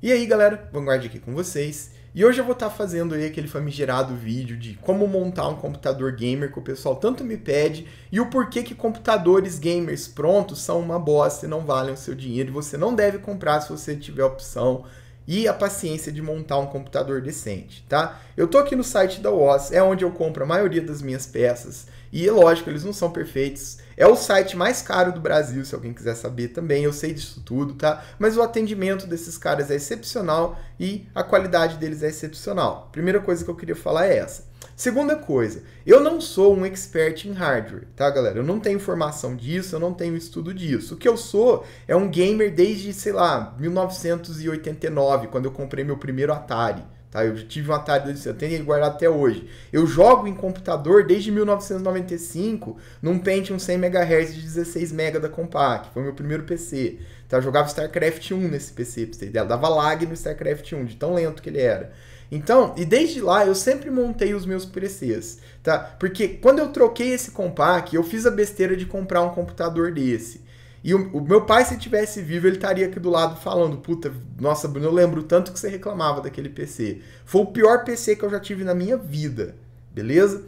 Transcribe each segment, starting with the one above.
E aí galera, Vanguard aqui com vocês. E hoje eu vou estar tá fazendo aí aquele famigerado vídeo de como montar um computador gamer que o pessoal tanto me pede e o porquê que computadores gamers prontos são uma bosta e não valem o seu dinheiro e você não deve comprar se você tiver opção e a paciência de montar um computador decente, tá? Eu tô aqui no site da OS, é onde eu compro a maioria das minhas peças. E lógico, eles não são perfeitos. É o site mais caro do Brasil, se alguém quiser saber também, eu sei disso tudo, tá? Mas o atendimento desses caras é excepcional e a qualidade deles é excepcional. Primeira coisa que eu queria falar é essa. Segunda coisa, eu não sou um expert em hardware, tá, galera? Eu não tenho formação disso, eu não tenho estudo disso. O que eu sou é um gamer desde, sei lá, 1989, quando eu comprei meu primeiro Atari. Tá, eu tive um Atari 2600, tenho ele guardado até hoje. Eu jogo em computador desde 1995, num Pentium 100 MHz de 16 MB da Compaq, foi meu primeiro PC. Tá, eu jogava StarCraft 1 nesse PC, pra você ter ideia. dava lag no StarCraft 1, de tão lento que ele era. Então, e desde lá eu sempre montei os meus PCs, tá? Porque quando eu troquei esse compact, eu fiz a besteira de comprar um computador desse. E o, o, meu pai, se tivesse vivo, ele estaria aqui do lado falando: Puta, nossa, Bruno, eu lembro tanto que você reclamava daquele PC. Foi o pior PC que eu já tive na minha vida, beleza?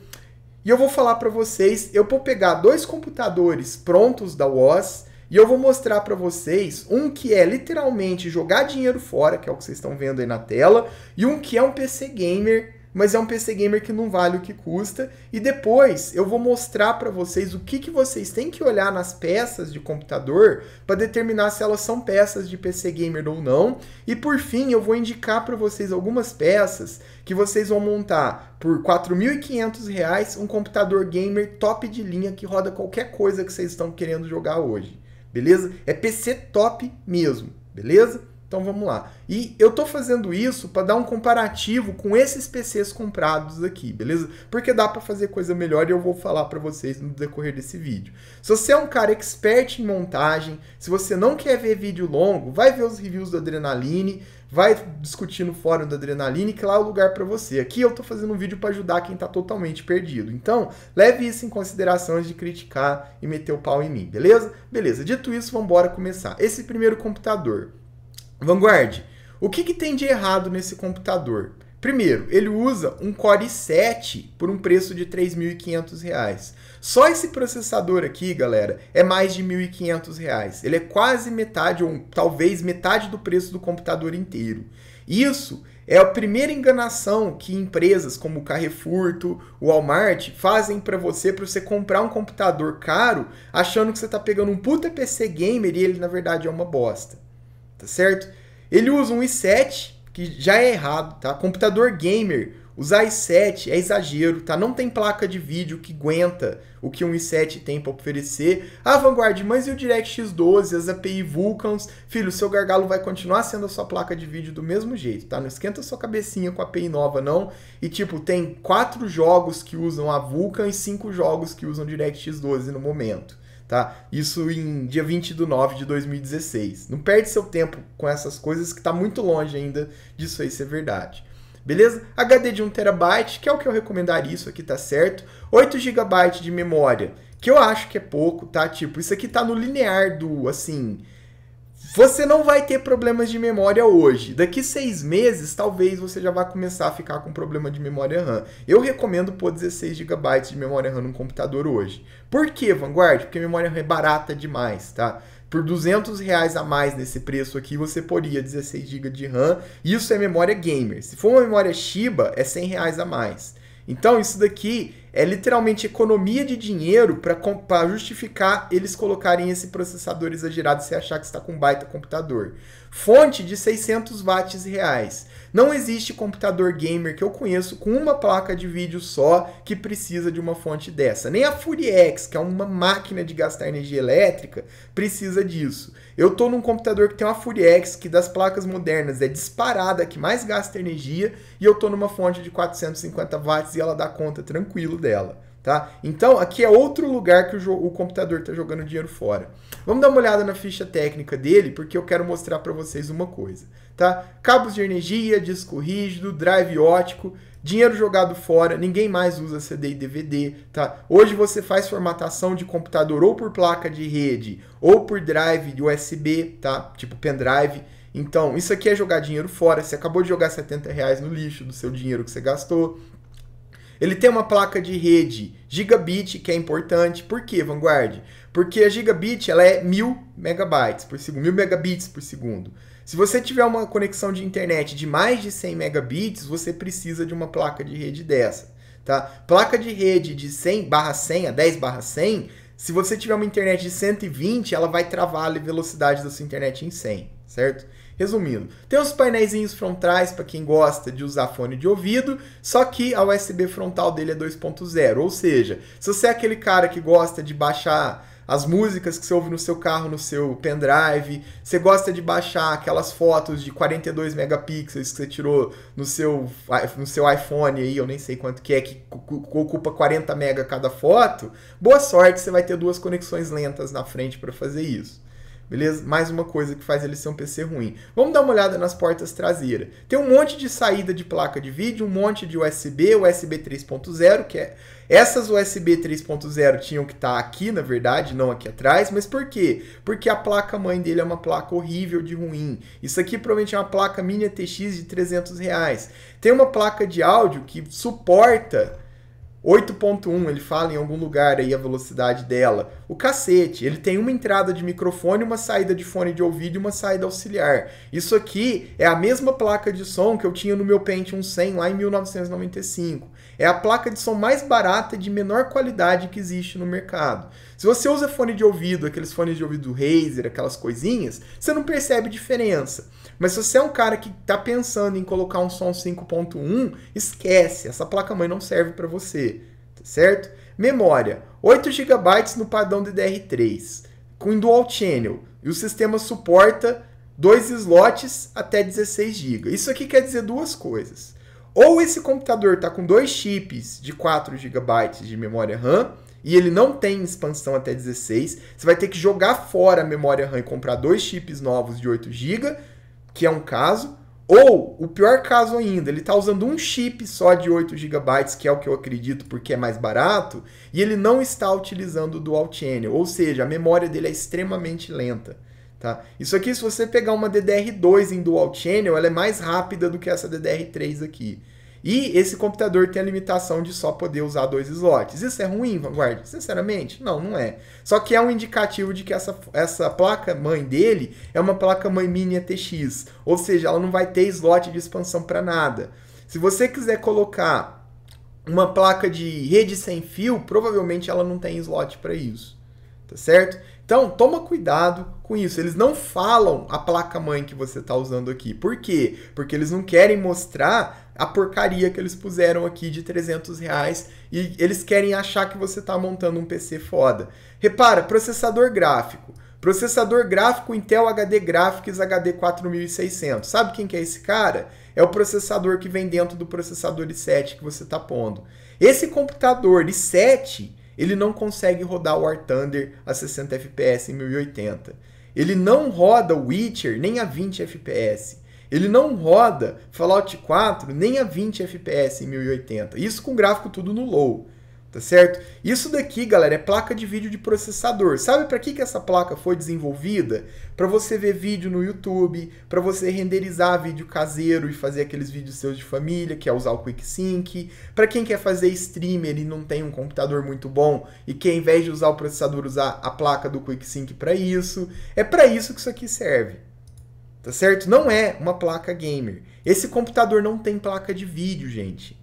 E eu vou falar para vocês: eu vou pegar dois computadores prontos da WOS e eu vou mostrar para vocês um que é literalmente jogar dinheiro fora, que é o que vocês estão vendo aí na tela, e um que é um PC gamer, mas é um PC gamer que não vale o que custa. E depois eu vou mostrar para vocês o que, que vocês têm que olhar nas peças de computador para determinar se elas são peças de PC gamer ou não. E por fim, eu vou indicar para vocês algumas peças que vocês vão montar por R$ 4.500 um computador gamer top de linha que roda qualquer coisa que vocês estão querendo jogar hoje beleza? É PC top mesmo, beleza? Então vamos lá. E eu tô fazendo isso para dar um comparativo com esses PCs comprados aqui, beleza? Porque dá para fazer coisa melhor e eu vou falar para vocês no decorrer desse vídeo. Se você é um cara expert em montagem, se você não quer ver vídeo longo, vai ver os reviews do Adrenaline vai discutir no fórum da Adrenaline, que lá é o lugar para você. Aqui eu estou fazendo um vídeo para ajudar quem está totalmente perdido. Então, leve isso em consideração antes de criticar e meter o pau em mim, beleza? Beleza, dito isso, vamos embora começar. Esse primeiro computador. Vanguard, o que, que tem de errado nesse computador? Primeiro, ele usa um Core i7 por um preço de R$ 3.500. Só esse processador aqui, galera, é mais de R$ 1.500. Ele é quase metade, ou talvez metade do preço do computador inteiro. Isso é a primeira enganação que empresas como Carrefour, o Walmart fazem para você, para você comprar um computador caro, achando que você está pegando um puta PC gamer e ele na verdade é uma bosta. Tá certo? Ele usa um i7 que já é errado, tá? Computador gamer, usar i7 é exagero, tá? Não tem placa de vídeo que aguenta o que um i7 tem para oferecer. Ah, Vanguard, mas e o DirectX 12, as API Vulcans? Filho, seu gargalo vai continuar sendo a sua placa de vídeo do mesmo jeito, tá? Não esquenta sua cabecinha com a API nova, não. E, tipo, tem quatro jogos que usam a Vulkan e cinco jogos que usam DirectX 12 no momento tá? Isso em dia 20 de 9 de 2016. Não perde seu tempo com essas coisas que está muito longe ainda disso aí ser verdade. Beleza? HD de 1TB, que é o que eu recomendaria, isso aqui tá certo. 8GB de memória, que eu acho que é pouco, tá? Tipo, isso aqui tá no linear do, assim, você não vai ter problemas de memória hoje. Daqui seis meses, talvez você já vá começar a ficar com problema de memória RAM. Eu recomendo pôr 16 GB de memória RAM no computador hoje. Por que, Vanguard? Porque memória RAM é barata demais, tá? Por 200 reais a mais nesse preço aqui, você poria 16 GB de RAM. Isso é memória gamer. Se for uma memória Shiba, é 100 reais a mais. Então, isso daqui é literalmente economia de dinheiro para justificar eles colocarem esse processador exagerado se achar que está com um baita computador. Fonte de 600 watts reais. Não existe computador gamer que eu conheço com uma placa de vídeo só que precisa de uma fonte dessa. Nem a FurieX, que é uma máquina de gastar energia elétrica, precisa disso. Eu estou num computador que tem uma FurieX, que das placas modernas é disparada, que mais gasta energia, e eu estou numa fonte de 450 watts e ela dá conta tranquilo dela. Tá? Então, aqui é outro lugar que o, o computador está jogando dinheiro fora. Vamos dar uma olhada na ficha técnica dele, porque eu quero mostrar para vocês uma coisa tá? Cabos de energia, disco rígido, drive ótico, dinheiro jogado fora, ninguém mais usa CD e DVD, tá? Hoje você faz formatação de computador ou por placa de rede ou por drive de USB, tá? Tipo pendrive. Então, isso aqui é jogar dinheiro fora. Você acabou de jogar 70 reais no lixo do seu dinheiro que você gastou. Ele tem uma placa de rede gigabit, que é importante. Por que Vanguard? Porque a gigabit ela é mil megabytes por segundo, mil megabits por segundo. Se você tiver uma conexão de internet de mais de 100 megabits, você precisa de uma placa de rede dessa. Tá? Placa de rede de 100 barra 100 a 10 barra 100, se você tiver uma internet de 120, ela vai travar a velocidade da sua internet em 100, certo? Resumindo, tem os painéis frontais para quem gosta de usar fone de ouvido, só que a USB frontal dele é 2.0, ou seja, se você é aquele cara que gosta de baixar as músicas que você ouve no seu carro, no seu pendrive, você gosta de baixar aquelas fotos de 42 megapixels que você tirou no seu, no seu iPhone aí, eu nem sei quanto que é, que ocupa 40 mega cada foto, boa sorte, você vai ter duas conexões lentas na frente para fazer isso. Beleza? Mais uma coisa que faz ele ser um PC ruim. Vamos dar uma olhada nas portas traseiras. Tem um monte de saída de placa de vídeo, um monte de USB, USB 3.0, que é essas USB 3.0 tinham que estar tá aqui, na verdade, não aqui atrás, mas por quê? Porque a placa mãe dele é uma placa horrível de ruim. Isso aqui provavelmente é uma placa mini ATX de 300 reais. Tem uma placa de áudio que suporta 8.1, ele fala em algum lugar aí a velocidade dela. O cacete, ele tem uma entrada de microfone, uma saída de fone de ouvido e uma saída auxiliar. Isso aqui é a mesma placa de som que eu tinha no meu Pentium 100 lá em 1995. É a placa de som mais barata de menor qualidade que existe no mercado. Se você usa fone de ouvido, aqueles fones de ouvido Razer, aquelas coisinhas, você não percebe diferença. Mas se você é um cara que está pensando em colocar um som 5.1, esquece, essa placa mãe não serve para você, tá certo? Memória, 8 GB no padrão DDR3, com dual channel, e o sistema suporta dois slots até 16 GB. Isso aqui quer dizer duas coisas. Ou esse computador está com dois chips de 4 GB de memória RAM e ele não tem expansão até 16, você vai ter que jogar fora a memória RAM e comprar dois chips novos de 8 GB, que é um caso. Ou, o pior caso ainda, ele está usando um chip só de 8 GB, que é o que eu acredito porque é mais barato, e ele não está utilizando o dual channel, ou seja, a memória dele é extremamente lenta. Tá? Isso aqui, se você pegar uma DDR2 em dual channel, ela é mais rápida do que essa DDR3 aqui. E esse computador tem a limitação de só poder usar dois slots. Isso é ruim, Vanguard? Sinceramente, não, não é. Só que é um indicativo de que essa, essa placa-mãe dele é uma placa-mãe mini ATX. Ou seja, ela não vai ter slot de expansão para nada. Se você quiser colocar uma placa de rede sem fio, provavelmente ela não tem slot para isso. Tá certo? Então, toma cuidado com isso. Eles não falam a placa-mãe que você está usando aqui. Por quê? Porque eles não querem mostrar a porcaria que eles puseram aqui de 300 reais e eles querem achar que você está montando um PC foda. Repara, processador gráfico. Processador gráfico Intel HD Graphics HD 4600. Sabe quem que é esse cara? É o processador que vem dentro do processador i7 que você está pondo. Esse computador i7 ele não consegue rodar War Thunder a 60 FPS em 1080. Ele não roda Witcher nem a 20 FPS. Ele não roda Fallout 4 nem a 20 FPS em 1080. Isso com gráfico tudo no low tá certo? Isso daqui, galera, é placa de vídeo de processador. Sabe para que, que essa placa foi desenvolvida? Para você ver vídeo no YouTube, para você renderizar vídeo caseiro e fazer aqueles vídeos seus de família, que é usar o Quick Sync. Para quem quer fazer streamer e não tem um computador muito bom e quer, ao invés de usar o processador, usar a placa do Quick Sync para isso. É para isso que isso aqui serve. Tá certo? Não é uma placa gamer. Esse computador não tem placa de vídeo, gente.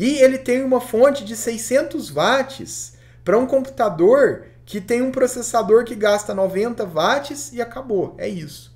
E ele tem uma fonte de 600 watts para um computador que tem um processador que gasta 90 watts e acabou. É isso.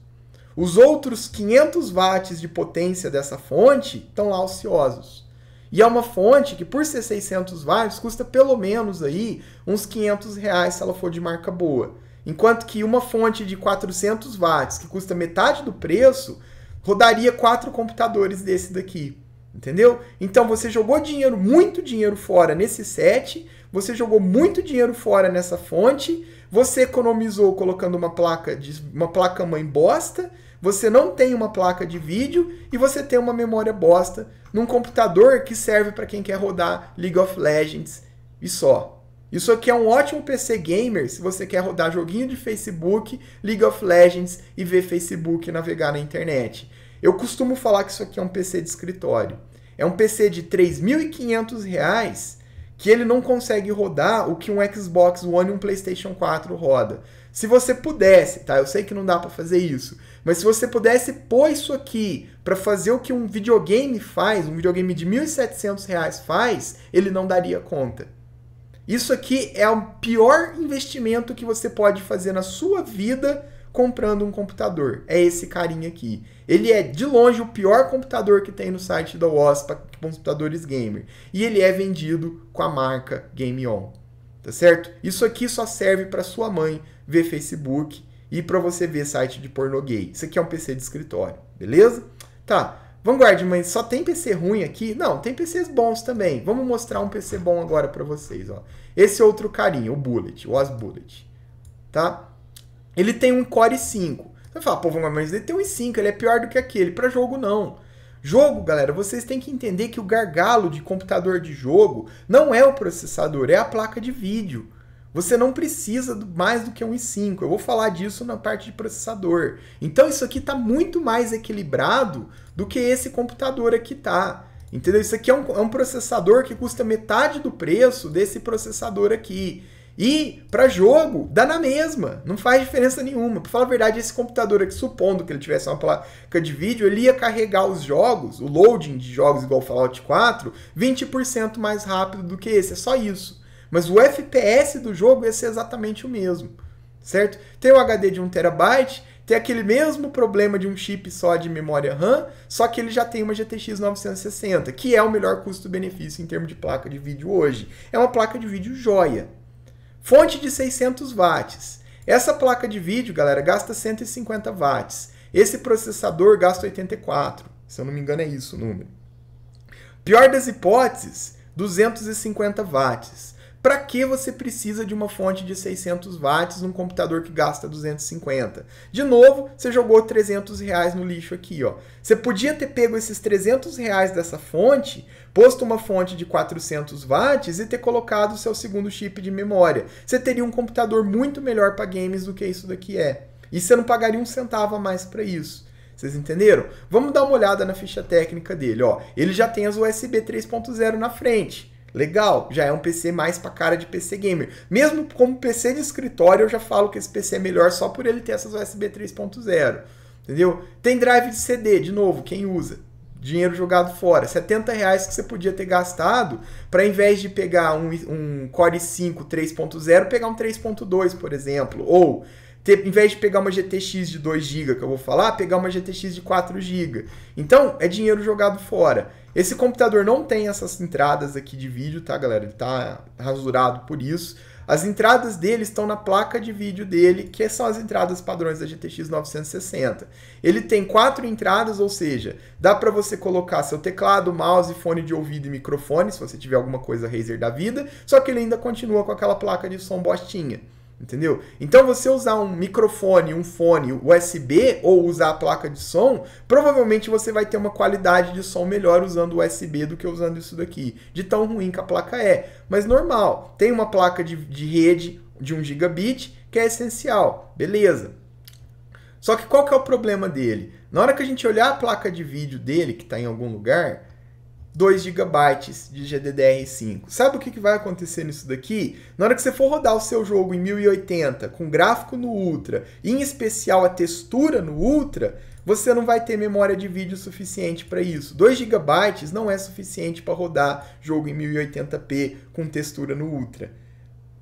Os outros 500 watts de potência dessa fonte estão lá ociosos. E é uma fonte que, por ser 600 watts, custa pelo menos aí uns 500 reais se ela for de marca boa. Enquanto que uma fonte de 400 watts, que custa metade do preço, rodaria quatro computadores desse daqui. Entendeu? Então você jogou dinheiro, muito dinheiro fora nesse set, você jogou muito dinheiro fora nessa fonte, você economizou colocando uma placa de uma placa mãe bosta, você não tem uma placa de vídeo e você tem uma memória bosta num computador que serve para quem quer rodar League of Legends e só. Isso aqui é um ótimo PC gamer se você quer rodar joguinho de Facebook, League of Legends e ver Facebook navegar na internet. Eu costumo falar que isso aqui é um PC de escritório. É um PC de R$ 3.500 que ele não consegue rodar o que um Xbox One e um PlayStation 4 roda. Se você pudesse, tá? Eu sei que não dá para fazer isso, mas se você pudesse pôr isso aqui para fazer o que um videogame faz, um videogame de R$ 1.700 faz, ele não daria conta. Isso aqui é o pior investimento que você pode fazer na sua vida comprando um computador. É esse carinha aqui. Ele é de longe o pior computador que tem no site da OSPA Computadores Gamer. E ele é vendido com a marca Game On. Tá certo? Isso aqui só serve para sua mãe ver Facebook e para você ver site de pornô gay. Isso aqui é um PC de escritório, beleza? Tá. Vanguard, mas só tem PC ruim aqui? Não, tem PCs bons também. Vamos mostrar um PC bom agora para vocês, ó. Esse é outro carinha, o Bullet, o OS Bullet, tá? Ele tem um Core i 5. Você fala, pô, mas ele tem um i5, ele é pior do que aquele. Para jogo, não. Jogo, galera, vocês têm que entender que o gargalo de computador de jogo não é o processador, é a placa de vídeo. Você não precisa mais do que um i5. Eu vou falar disso na parte de processador. Então isso aqui está muito mais equilibrado do que esse computador aqui tá. Entendeu? Isso aqui é um, é um processador que custa metade do preço desse processador aqui. E para jogo, dá na mesma, não faz diferença nenhuma. Para falar a verdade, esse computador aqui, supondo que ele tivesse uma placa de vídeo, ele ia carregar os jogos, o loading de jogos igual Fallout 4, 20% mais rápido do que esse, é só isso. Mas o FPS do jogo ia ser exatamente o mesmo, certo? Tem o HD de 1TB, tem aquele mesmo problema de um chip só de memória RAM, só que ele já tem uma GTX 960, que é o melhor custo-benefício em termos de placa de vídeo hoje. É uma placa de vídeo joia, Fonte de 600 watts. Essa placa de vídeo, galera, gasta 150 watts. Esse processador gasta 84. Se eu não me engano, é isso o número. Pior das hipóteses, 250 watts. Para que você precisa de uma fonte de 600 watts num computador que gasta 250? De novo, você jogou 300 reais no lixo aqui, ó. Você podia ter pego esses 300 reais dessa fonte posto uma fonte de 400 watts e ter colocado o seu segundo chip de memória. Você teria um computador muito melhor para games do que isso daqui é. E você não pagaria um centavo a mais para isso. Vocês entenderam? Vamos dar uma olhada na ficha técnica dele. Ó, ele já tem as USB 3.0 na frente. Legal, já é um PC mais para cara de PC gamer. Mesmo como PC de escritório, eu já falo que esse PC é melhor só por ele ter essas USB 3.0. Entendeu? Tem drive de CD, de novo, quem usa? dinheiro jogado fora. 70 reais que você podia ter gastado para, em vez de pegar um, um Core 5 3.0, pegar um 3.2, por exemplo. Ou, ter, em vez de pegar uma GTX de 2 GB, que eu vou falar, pegar uma GTX de 4 GB. Então, é dinheiro jogado fora. Esse computador não tem essas entradas aqui de vídeo, tá, galera? Ele tá rasurado por isso. As entradas dele estão na placa de vídeo dele, que são as entradas padrões da GTX 960. Ele tem quatro entradas, ou seja, dá para você colocar seu teclado, mouse, fone de ouvido e microfone, se você tiver alguma coisa Razer da vida, só que ele ainda continua com aquela placa de som bostinha. Entendeu? Então você usar um microfone, um fone USB ou usar a placa de som, provavelmente você vai ter uma qualidade de som melhor usando USB do que usando isso daqui. De tão ruim que a placa é. Mas normal, tem uma placa de, de rede de 1 gigabit que é essencial. Beleza. Só que qual que é o problema dele? Na hora que a gente olhar a placa de vídeo dele, que está em algum lugar, 2 GB de GDDR5. Sabe o que, vai acontecer nisso daqui? Na hora que você for rodar o seu jogo em 1080, com gráfico no Ultra, e em especial a textura no Ultra, você não vai ter memória de vídeo suficiente para isso. 2 GB não é suficiente para rodar jogo em 1080p com textura no Ultra.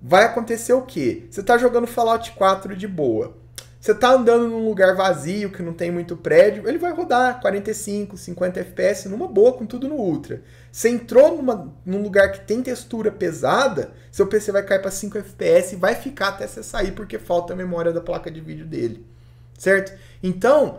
Vai acontecer o quê? Você está jogando Fallout 4 de boa você tá andando num lugar vazio que não tem muito prédio, ele vai rodar 45, 50 FPS numa boa com tudo no ultra. Você entrou numa, num lugar que tem textura pesada, seu PC vai cair para 5 FPS e vai ficar até você sair porque falta a memória da placa de vídeo dele. Certo? Então,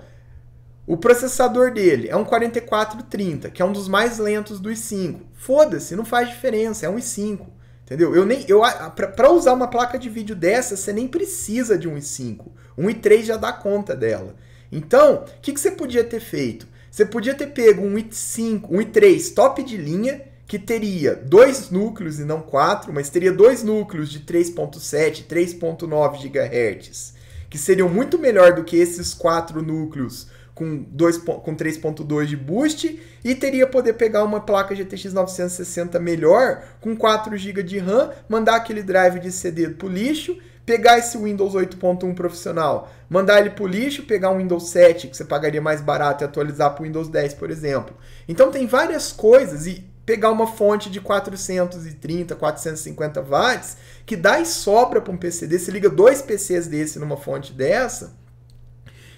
o processador dele é um 4430, que é um dos mais lentos dos 5. Foda-se, não faz diferença, é um i5. Entendeu? Eu nem eu para usar uma placa de vídeo dessa, você nem precisa de um i5 e três já dá conta dela. Então, o que, que você podia ter feito? Você podia ter pego um i5, um i3 top de linha, que teria dois núcleos e não quatro, mas teria dois núcleos de 3.7, 3.9 GHz, que seriam muito melhor do que esses quatro núcleos com, dois, com 3.2 de boost, e teria poder pegar uma placa GTX 960 melhor, com 4 GB de RAM, mandar aquele drive de CD pro lixo pegar esse Windows 8.1 profissional, mandar ele pro lixo, pegar um Windows 7 que você pagaria mais barato e atualizar pro Windows 10, por exemplo. Então tem várias coisas e pegar uma fonte de 430, 450 watts que dá e sobra para um PC desse, liga dois PCs desse numa fonte dessa.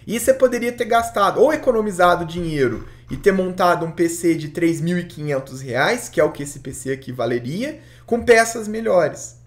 E você poderia ter gastado ou economizado dinheiro e ter montado um PC de R$ 3.500, que é o que esse PC aqui valeria, com peças melhores.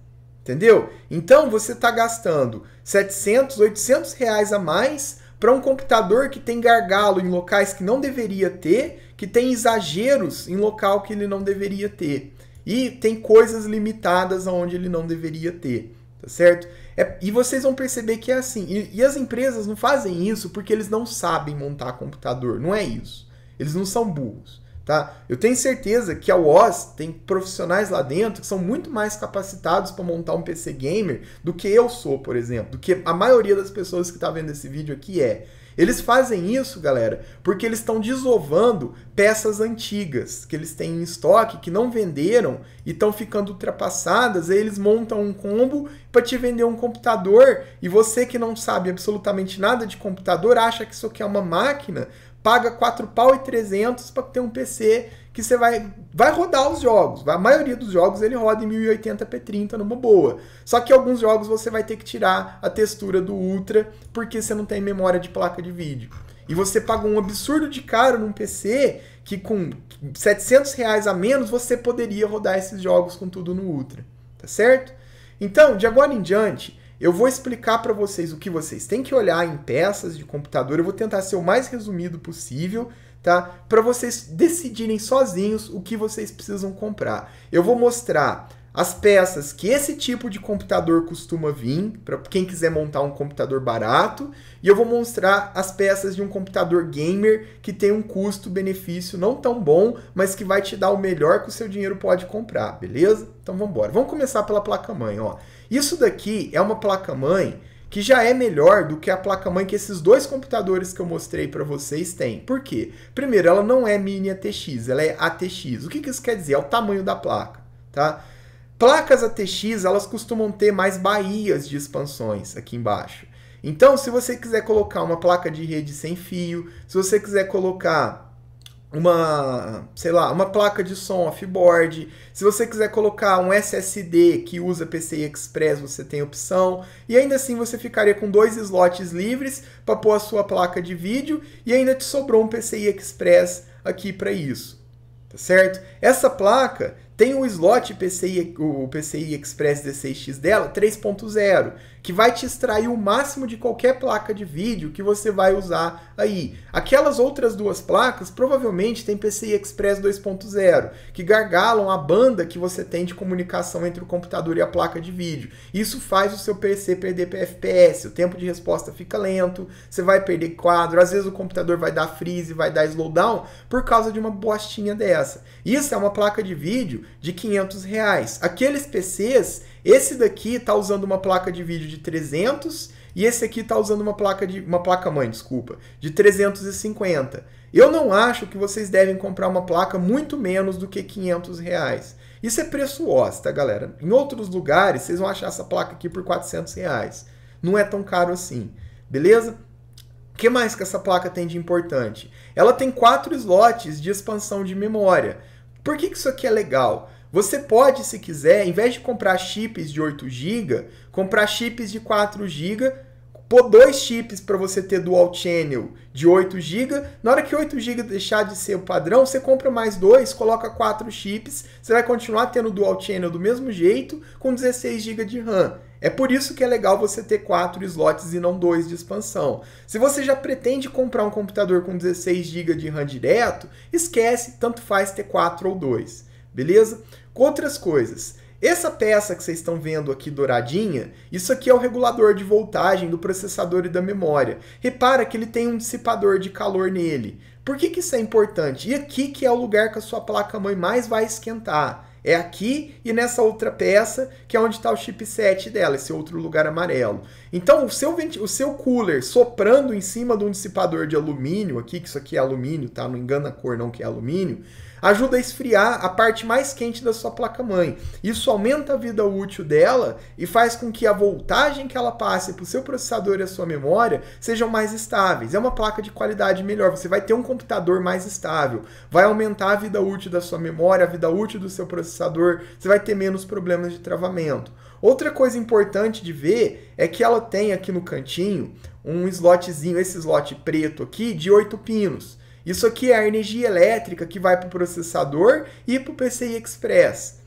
Entendeu? Então você está gastando 700, 800 reais a mais para um computador que tem gargalo em locais que não deveria ter, que tem exageros em local que ele não deveria ter e tem coisas limitadas aonde ele não deveria ter, tá certo? É, e vocês vão perceber que é assim. E, e as empresas não fazem isso porque eles não sabem montar computador, não é isso. Eles não são burros. Tá? Eu tenho certeza que a Woz tem profissionais lá dentro que são muito mais capacitados para montar um PC gamer do que eu sou, por exemplo, do que a maioria das pessoas que está vendo esse vídeo aqui é. Eles fazem isso, galera, porque eles estão desovando peças antigas que eles têm em estoque, que não venderam e estão ficando ultrapassadas. Aí eles montam um combo para te vender um computador e você que não sabe absolutamente nada de computador acha que isso aqui é uma máquina, paga 4 pau e 300 para ter um PC que você vai, vai rodar os jogos. A maioria dos jogos ele roda em 1080p30 numa boa. Só que alguns jogos você vai ter que tirar a textura do Ultra porque você não tem memória de placa de vídeo. E você paga um absurdo de caro num PC que com 700 reais a menos você poderia rodar esses jogos com tudo no Ultra, tá certo? Então, de agora em diante, eu vou explicar para vocês o que vocês têm que olhar em peças de computador. Eu vou tentar ser o mais resumido possível, tá? Para vocês decidirem sozinhos o que vocês precisam comprar. Eu vou mostrar as peças que esse tipo de computador costuma vir, para quem quiser montar um computador barato, e eu vou mostrar as peças de um computador gamer que tem um custo-benefício não tão bom, mas que vai te dar o melhor que o seu dinheiro pode comprar, beleza? Então vamos embora. Vamos começar pela placa-mãe, ó. Isso daqui é uma placa-mãe que já é melhor do que a placa-mãe que esses dois computadores que eu mostrei para vocês têm. Por quê? Primeiro, ela não é mini ATX, ela é ATX. O que, que isso quer dizer? É o tamanho da placa, tá? Placas ATX, elas costumam ter mais baías de expansões aqui embaixo. Então, se você quiser colocar uma placa de rede sem fio, se você quiser colocar uma, sei lá, uma placa de som offboard. Se você quiser colocar um SSD que usa PCI Express, você tem opção. E ainda assim você ficaria com dois slots livres para pôr a sua placa de vídeo e ainda te sobrou um PCI Express aqui para isso. Tá certo? Essa placa, tem o slot PCI, o PCI Express 16X dela 3.0, que vai te extrair o máximo de qualquer placa de vídeo que você vai usar aí. Aquelas outras duas placas provavelmente tem PCI Express 2.0, que gargalam a banda que você tem de comunicação entre o computador e a placa de vídeo. Isso faz o seu PC perder FPS, o tempo de resposta fica lento, você vai perder quadro, às vezes o computador vai dar freeze, vai dar slowdown por causa de uma bostinha dessa. Isso é uma placa de vídeo de 500 reais. Aqueles PCs, esse daqui está usando uma placa de vídeo de 300 e esse aqui está usando uma placa de uma placa mãe, desculpa, de 350. Eu não acho que vocês devem comprar uma placa muito menos do que 500 reais. Isso é preço OS, tá, galera? Em outros lugares, vocês vão achar essa placa aqui por 400 reais. Não é tão caro assim, beleza? O que mais que essa placa tem de importante? Ela tem quatro slots de expansão de memória. Por que, isso aqui é legal? Você pode, se quiser, em vez de comprar chips de 8 GB, comprar chips de 4 GB, pôr dois chips para você ter dual channel de 8 GB. Na hora que 8 GB deixar de ser o padrão, você compra mais dois, coloca quatro chips, você vai continuar tendo dual channel do mesmo jeito, com 16 GB de RAM. É por isso que é legal você ter quatro slots e não dois de expansão. Se você já pretende comprar um computador com 16 GB de RAM direto, esquece, tanto faz ter quatro ou dois, beleza? Outras coisas. Essa peça que vocês estão vendo aqui douradinha, isso aqui é o regulador de voltagem do processador e da memória. Repara que ele tem um dissipador de calor nele. Por que, que isso é importante? E aqui que é o lugar que a sua placa-mãe mais vai esquentar. É aqui e nessa outra peça, que é onde está o chipset dela, esse outro lugar amarelo. Então, o seu, o seu cooler soprando em cima de um dissipador de alumínio aqui, que isso aqui é alumínio, tá? Não engana a cor não que é alumínio ajuda a esfriar a parte mais quente da sua placa-mãe. Isso aumenta a vida útil dela e faz com que a voltagem que ela passe para o seu processador e a sua memória sejam mais estáveis. É uma placa de qualidade melhor, você vai ter um computador mais estável, vai aumentar a vida útil da sua memória, a vida útil do seu processador, você vai ter menos problemas de travamento. Outra coisa importante de ver é que ela tem aqui no cantinho um slotzinho, esse slot preto aqui, de 8 pinos. Isso aqui é a energia elétrica que vai para o processador e para o PCI Express.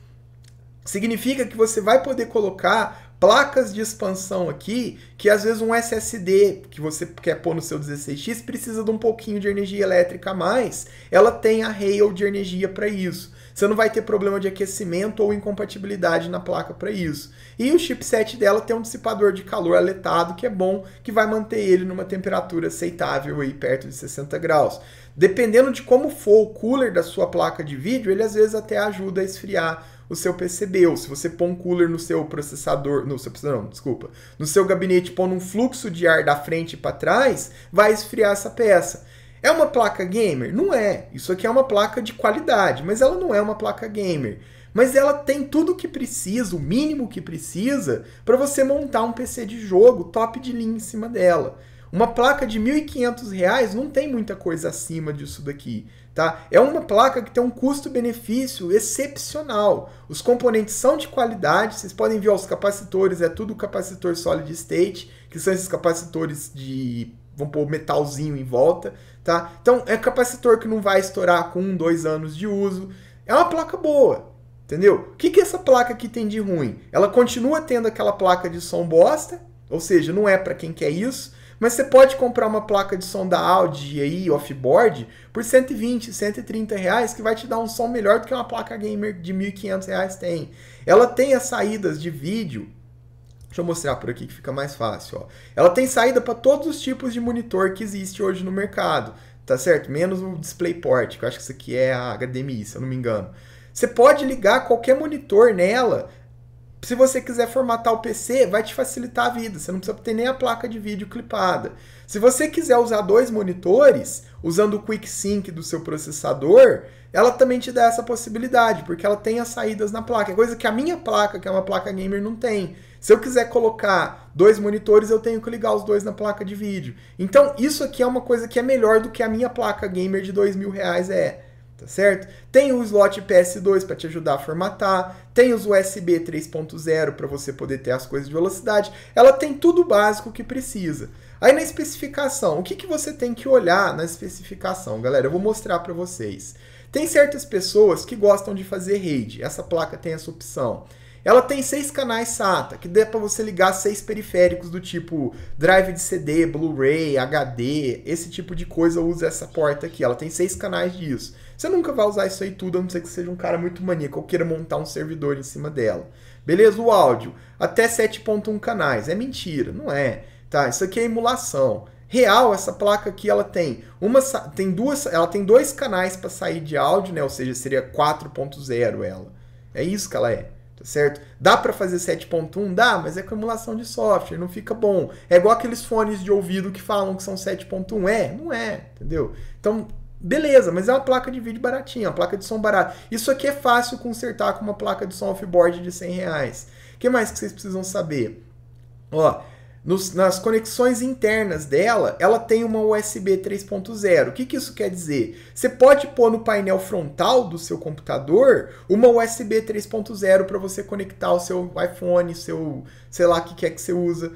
Significa que você vai poder colocar placas de expansão aqui, que às vezes um SSD que você quer pôr no seu 16X precisa de um pouquinho de energia elétrica a mais, ela tem a rail de energia para isso. Você não vai ter problema de aquecimento ou incompatibilidade na placa para isso. E o chipset dela tem um dissipador de calor aletado que é bom, que vai manter ele numa temperatura aceitável aí perto de 60 graus. Dependendo de como for o cooler da sua placa de vídeo, ele às vezes até ajuda a esfriar o seu PCB, ou se você põe um cooler no seu processador, no seu processador, não, desculpa, no seu gabinete, pondo um fluxo de ar da frente para trás, vai esfriar essa peça. É uma placa gamer? Não é. Isso aqui é uma placa de qualidade, mas ela não é uma placa gamer. Mas ela tem tudo o que precisa, o mínimo que precisa, para você montar um PC de jogo top de linha em cima dela. Uma placa de R$ 1.500 não tem muita coisa acima disso daqui, tá? É uma placa que tem um custo-benefício excepcional. Os componentes são de qualidade, vocês podem ver ó, os capacitores, é tudo capacitor solid state, que são esses capacitores de vão pôr metalzinho em volta, tá? Então é capacitor que não vai estourar com um, dois anos de uso. É uma placa boa, entendeu? O que, que essa placa aqui tem de ruim? Ela continua tendo aquela placa de som bosta, ou seja, não é para quem quer isso. Mas você pode comprar uma placa de som da Audi aí, off-board, por 120, 130 reais, que vai te dar um som melhor do que uma placa gamer de 1.500 reais tem. Ela tem as saídas de vídeo Deixa eu mostrar por aqui que fica mais fácil. Ó. Ela tem saída para todos os tipos de monitor que existe hoje no mercado, tá certo? Menos o DisplayPort, que eu acho que isso aqui é a HDMI, se eu não me engano. Você pode ligar qualquer monitor nela se você quiser formatar o PC, vai te facilitar a vida. Você não precisa ter nem a placa de vídeo clipada. Se você quiser usar dois monitores, usando o Quick Sync do seu processador, ela também te dá essa possibilidade, porque ela tem as saídas na placa. É coisa que a minha placa, que é uma placa gamer, não tem. Se eu quiser colocar dois monitores, eu tenho que ligar os dois na placa de vídeo. Então, isso aqui é uma coisa que é melhor do que a minha placa gamer de dois mil reais é tá certo? Tem o slot PS2 para te ajudar a formatar, tem os USB 3.0 para você poder ter as coisas de velocidade, ela tem tudo básico que precisa. Aí na especificação, o que, que você tem que olhar na especificação, galera? Eu vou mostrar para vocês. Tem certas pessoas que gostam de fazer RAID, essa placa tem essa opção. Ela tem seis canais SATA, que dá para você ligar seis periféricos do tipo drive de CD, Blu-ray, HD, esse tipo de coisa usa essa porta aqui. Ela tem seis canais disso. Você nunca vai usar isso aí tudo, a não ser que seja um cara muito maníaco ou queira montar um servidor em cima dela. Beleza, o áudio, até 7.1 canais. É mentira, não é. Tá, isso aqui é emulação. Real, essa placa aqui, ela tem uma tem duas, ela tem dois canais para sair de áudio, né? Ou seja, seria 4.0 ela. É isso que ela é tá certo? Dá para fazer 7.1? Dá, mas é com emulação de software, não fica bom. É igual aqueles fones de ouvido que falam que são 7.1. É, não é, entendeu? Então, Beleza, mas é uma placa de vídeo baratinha, uma placa de som barata. Isso aqui é fácil consertar com uma placa de som offboard de 100 reais. O que mais que vocês precisam saber? Ó, nos, nas conexões internas dela, ela tem uma USB 3.0. O que, que isso quer dizer? Você pode pôr no painel frontal do seu computador uma USB 3.0 para você conectar o seu iPhone, seu sei lá o que quer que você usa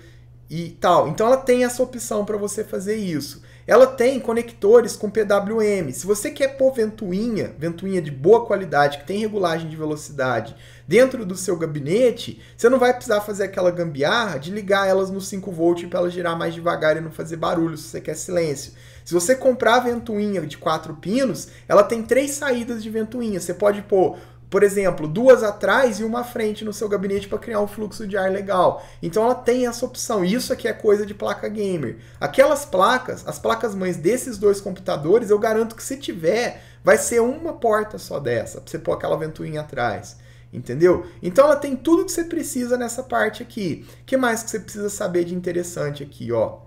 e tal. Então ela tem essa opção para você fazer isso. Ela tem conectores com PWM. Se você quer pôr ventoinha, ventoinha de boa qualidade, que tem regulagem de velocidade, dentro do seu gabinete, você não vai precisar fazer aquela gambiarra de ligar elas no 5V para elas girar mais devagar e não fazer barulho, se você quer silêncio. Se você comprar ventoinha de quatro pinos, ela tem três saídas de ventoinha. Você pode pôr por exemplo, duas atrás e uma à frente no seu gabinete para criar um fluxo de ar legal. Então ela tem essa opção. Isso aqui é coisa de placa gamer. Aquelas placas, as placas mães desses dois computadores, eu garanto que se tiver, vai ser uma porta só dessa, para você pôr aquela ventoinha atrás. Entendeu? Então ela tem tudo que você precisa nessa parte aqui. O que mais que você precisa saber de interessante aqui, ó?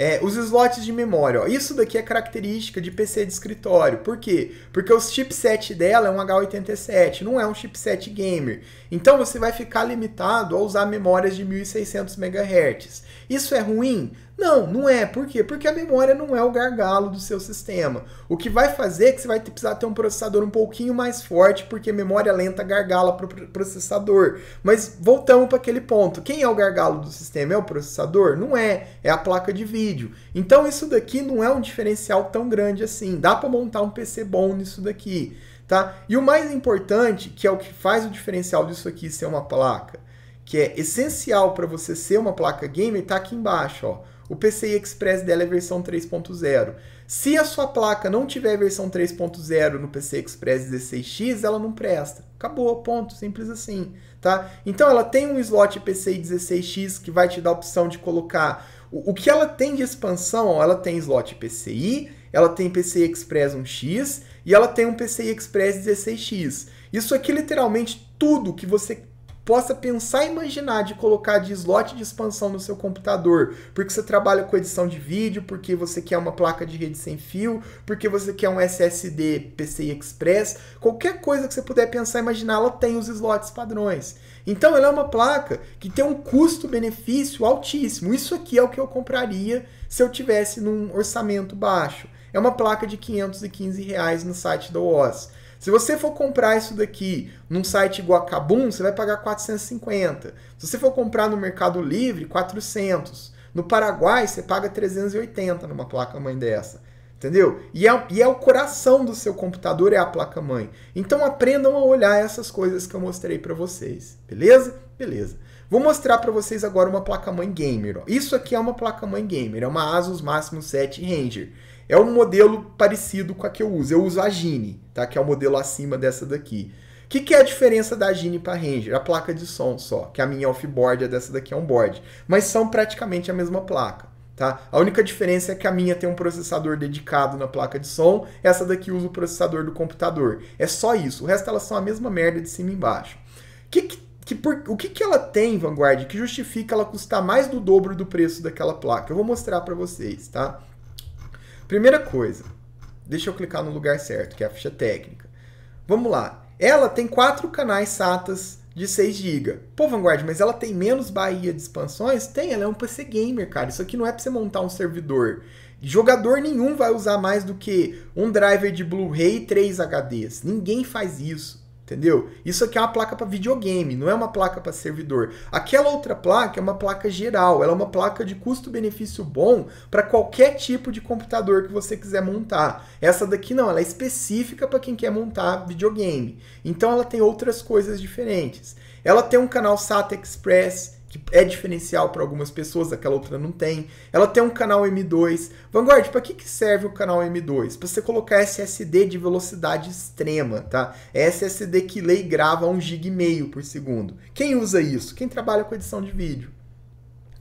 É, os slots de memória, ó, isso daqui é característica de PC de escritório. Por quê? Porque o chipset dela é um H87, não é um chipset gamer. Então você vai ficar limitado a usar memórias de 1600 MHz. Isso é ruim? Não, não é. Por quê? Porque a memória não é o gargalo do seu sistema. O que vai fazer é que você vai precisar ter um processador um pouquinho mais forte, porque memória lenta gargala para o processador. Mas voltamos para aquele ponto. Quem é o gargalo do sistema? É o processador? Não é. É a placa de vídeo. Então isso daqui não é um diferencial tão grande assim. Dá para montar um PC bom nisso daqui. Tá? E o mais importante, que é o que faz o diferencial disso aqui ser uma placa, que é essencial para você ser uma placa gamer, está aqui embaixo. Ó. O PCI Express dela é versão 3.0. Se a sua placa não tiver versão 3.0 no PCI Express 16X, ela não presta. Acabou, ponto, simples assim, tá? Então ela tem um slot PCI 16X que vai te dar a opção de colocar o, o que ela tem de expansão, ó, ela tem slot PCI, ela tem PCI Express 1X e ela tem um PCI Express 16X. Isso aqui é literalmente tudo que você possa pensar e imaginar de colocar de slot de expansão no seu computador, porque você trabalha com edição de vídeo, porque você quer uma placa de rede sem fio, porque você quer um SSD PCI Express, qualquer coisa que você puder pensar e imaginar, ela tem os slots padrões. Então ela é uma placa que tem um custo-benefício altíssimo. Isso aqui é o que eu compraria se eu tivesse num orçamento baixo. É uma placa de 515 reais no site da OS. Se você for comprar isso daqui num site igual a Kabum, você vai pagar 450. Se você for comprar no Mercado Livre, 400. No Paraguai, você paga 380 numa placa-mãe dessa. Entendeu? E é, e é o coração do seu computador, é a placa-mãe. Então aprendam a olhar essas coisas que eu mostrei para vocês. Beleza? Beleza. Vou mostrar para vocês agora uma placa-mãe gamer. Ó. Isso aqui é uma placa-mãe gamer, é uma Asus Máximo 7 Ranger. É um modelo parecido com a que eu uso. Eu uso a Gini, tá? que é o modelo acima dessa daqui. O que, que, é a diferença da Gini para Ranger? A placa de som só, que a minha off board é dessa daqui é board, Mas são praticamente a mesma placa. Tá? A única diferença é que a minha tem um processador dedicado na placa de som, essa daqui usa o processador do computador. É só isso. O resto elas são a mesma merda de cima e embaixo. que, que por, o que, que ela tem, Vanguard, que justifica ela custar mais do dobro do preço daquela placa? Eu vou mostrar para vocês, tá? Primeira coisa, deixa eu clicar no lugar certo, que é a ficha técnica. Vamos lá. Ela tem quatro canais SATAs de 6 GB. Pô, Vanguard, mas ela tem menos baía de expansões? Tem, ela é um PC gamer, cara. Isso aqui não é para você montar um servidor. Jogador nenhum vai usar mais do que um driver de Blu-ray e 3 HDs. Ninguém faz isso entendeu? Isso aqui é uma placa para videogame, não é uma placa para servidor. Aquela outra placa é uma placa geral, ela é uma placa de custo-benefício bom para qualquer tipo de computador que você quiser montar. Essa daqui não, ela é específica para quem quer montar videogame. Então ela tem outras coisas diferentes. Ela tem um canal SATA Express, que é diferencial para algumas pessoas, aquela outra não tem. Ela tem um canal M2. Vanguard, para que, que serve o canal M2? Para você colocar SSD de velocidade extrema, tá? É SSD que lê e grava a um GB meio por segundo. Quem usa isso? Quem trabalha com edição de vídeo.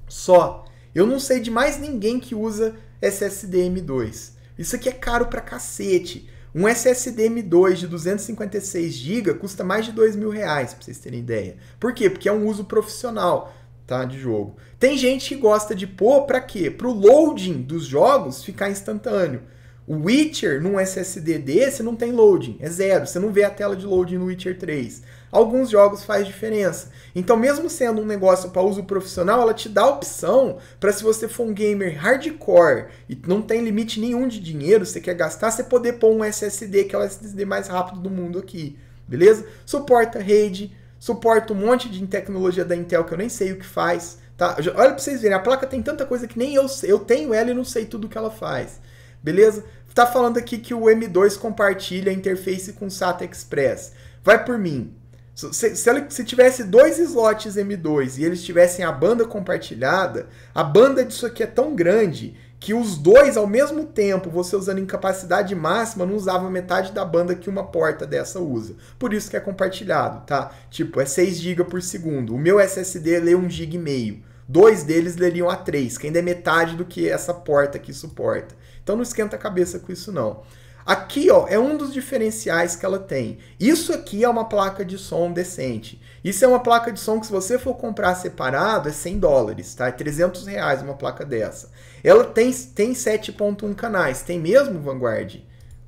Só. Eu não sei de mais ninguém que usa SSD M2. Isso aqui é caro pra cacete. Um SSD M2 de 256 GB custa mais de 2 mil reais, pra vocês terem ideia. Por quê? Porque é um uso profissional tá, de jogo. Tem gente que gosta de pôr para quê? Para o loading dos jogos ficar instantâneo. O Witcher num SSD desse não tem loading, é zero. Você não vê a tela de loading no Witcher 3. Alguns jogos faz diferença. Então, mesmo sendo um negócio para uso profissional, ela te dá a opção para se você for um gamer hardcore e não tem limite nenhum de dinheiro, você quer gastar, você poder pôr um SSD, que é o SSD mais rápido do mundo aqui, beleza? Suporta RAID, suporta um monte de tecnologia da Intel que eu nem sei o que faz. Tá? Olha para vocês verem, a placa tem tanta coisa que nem eu sei. Eu tenho ela e não sei tudo que ela faz. Beleza? Tá falando aqui que o M2 compartilha a interface com o SATA Express. Vai por mim. Se, se, ela, se tivesse dois slots M2 e eles tivessem a banda compartilhada, a banda disso aqui é tão grande que os dois, ao mesmo tempo, você usando em capacidade máxima, não usava metade da banda que uma porta dessa usa. Por isso que é compartilhado, tá? Tipo, é 6 GB por segundo. O meu SSD lê 1,5 GB meio. Dois deles leriam a 3, que ainda é metade do que essa porta aqui suporta. Então não esquenta a cabeça com isso não. Aqui, ó, é um dos diferenciais que ela tem. Isso aqui é uma placa de som decente. Isso é uma placa de som que se você for comprar separado é 100 dólares, tá? É 300 reais uma placa dessa. Ela tem, tem 7.1 canais, tem mesmo Vanguard?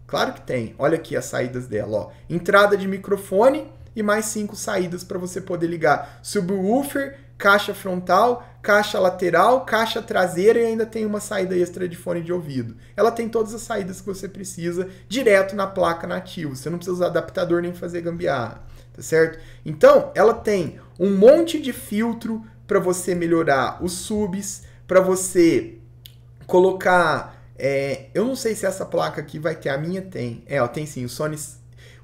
Claro que tem. Olha aqui as saídas dela, ó. Entrada de microfone e mais cinco saídas para você poder ligar subwoofer, caixa frontal, caixa lateral, caixa traseira e ainda tem uma saída extra de fone de ouvido. Ela tem todas as saídas que você precisa direto na placa nativa. Você não precisa usar adaptador nem fazer gambiarra, tá certo? Então, ela tem um monte de filtro para você melhorar os subs, para você colocar. É, eu não sei se essa placa aqui vai ter, a minha tem. É, ó, tem sim, o Sony.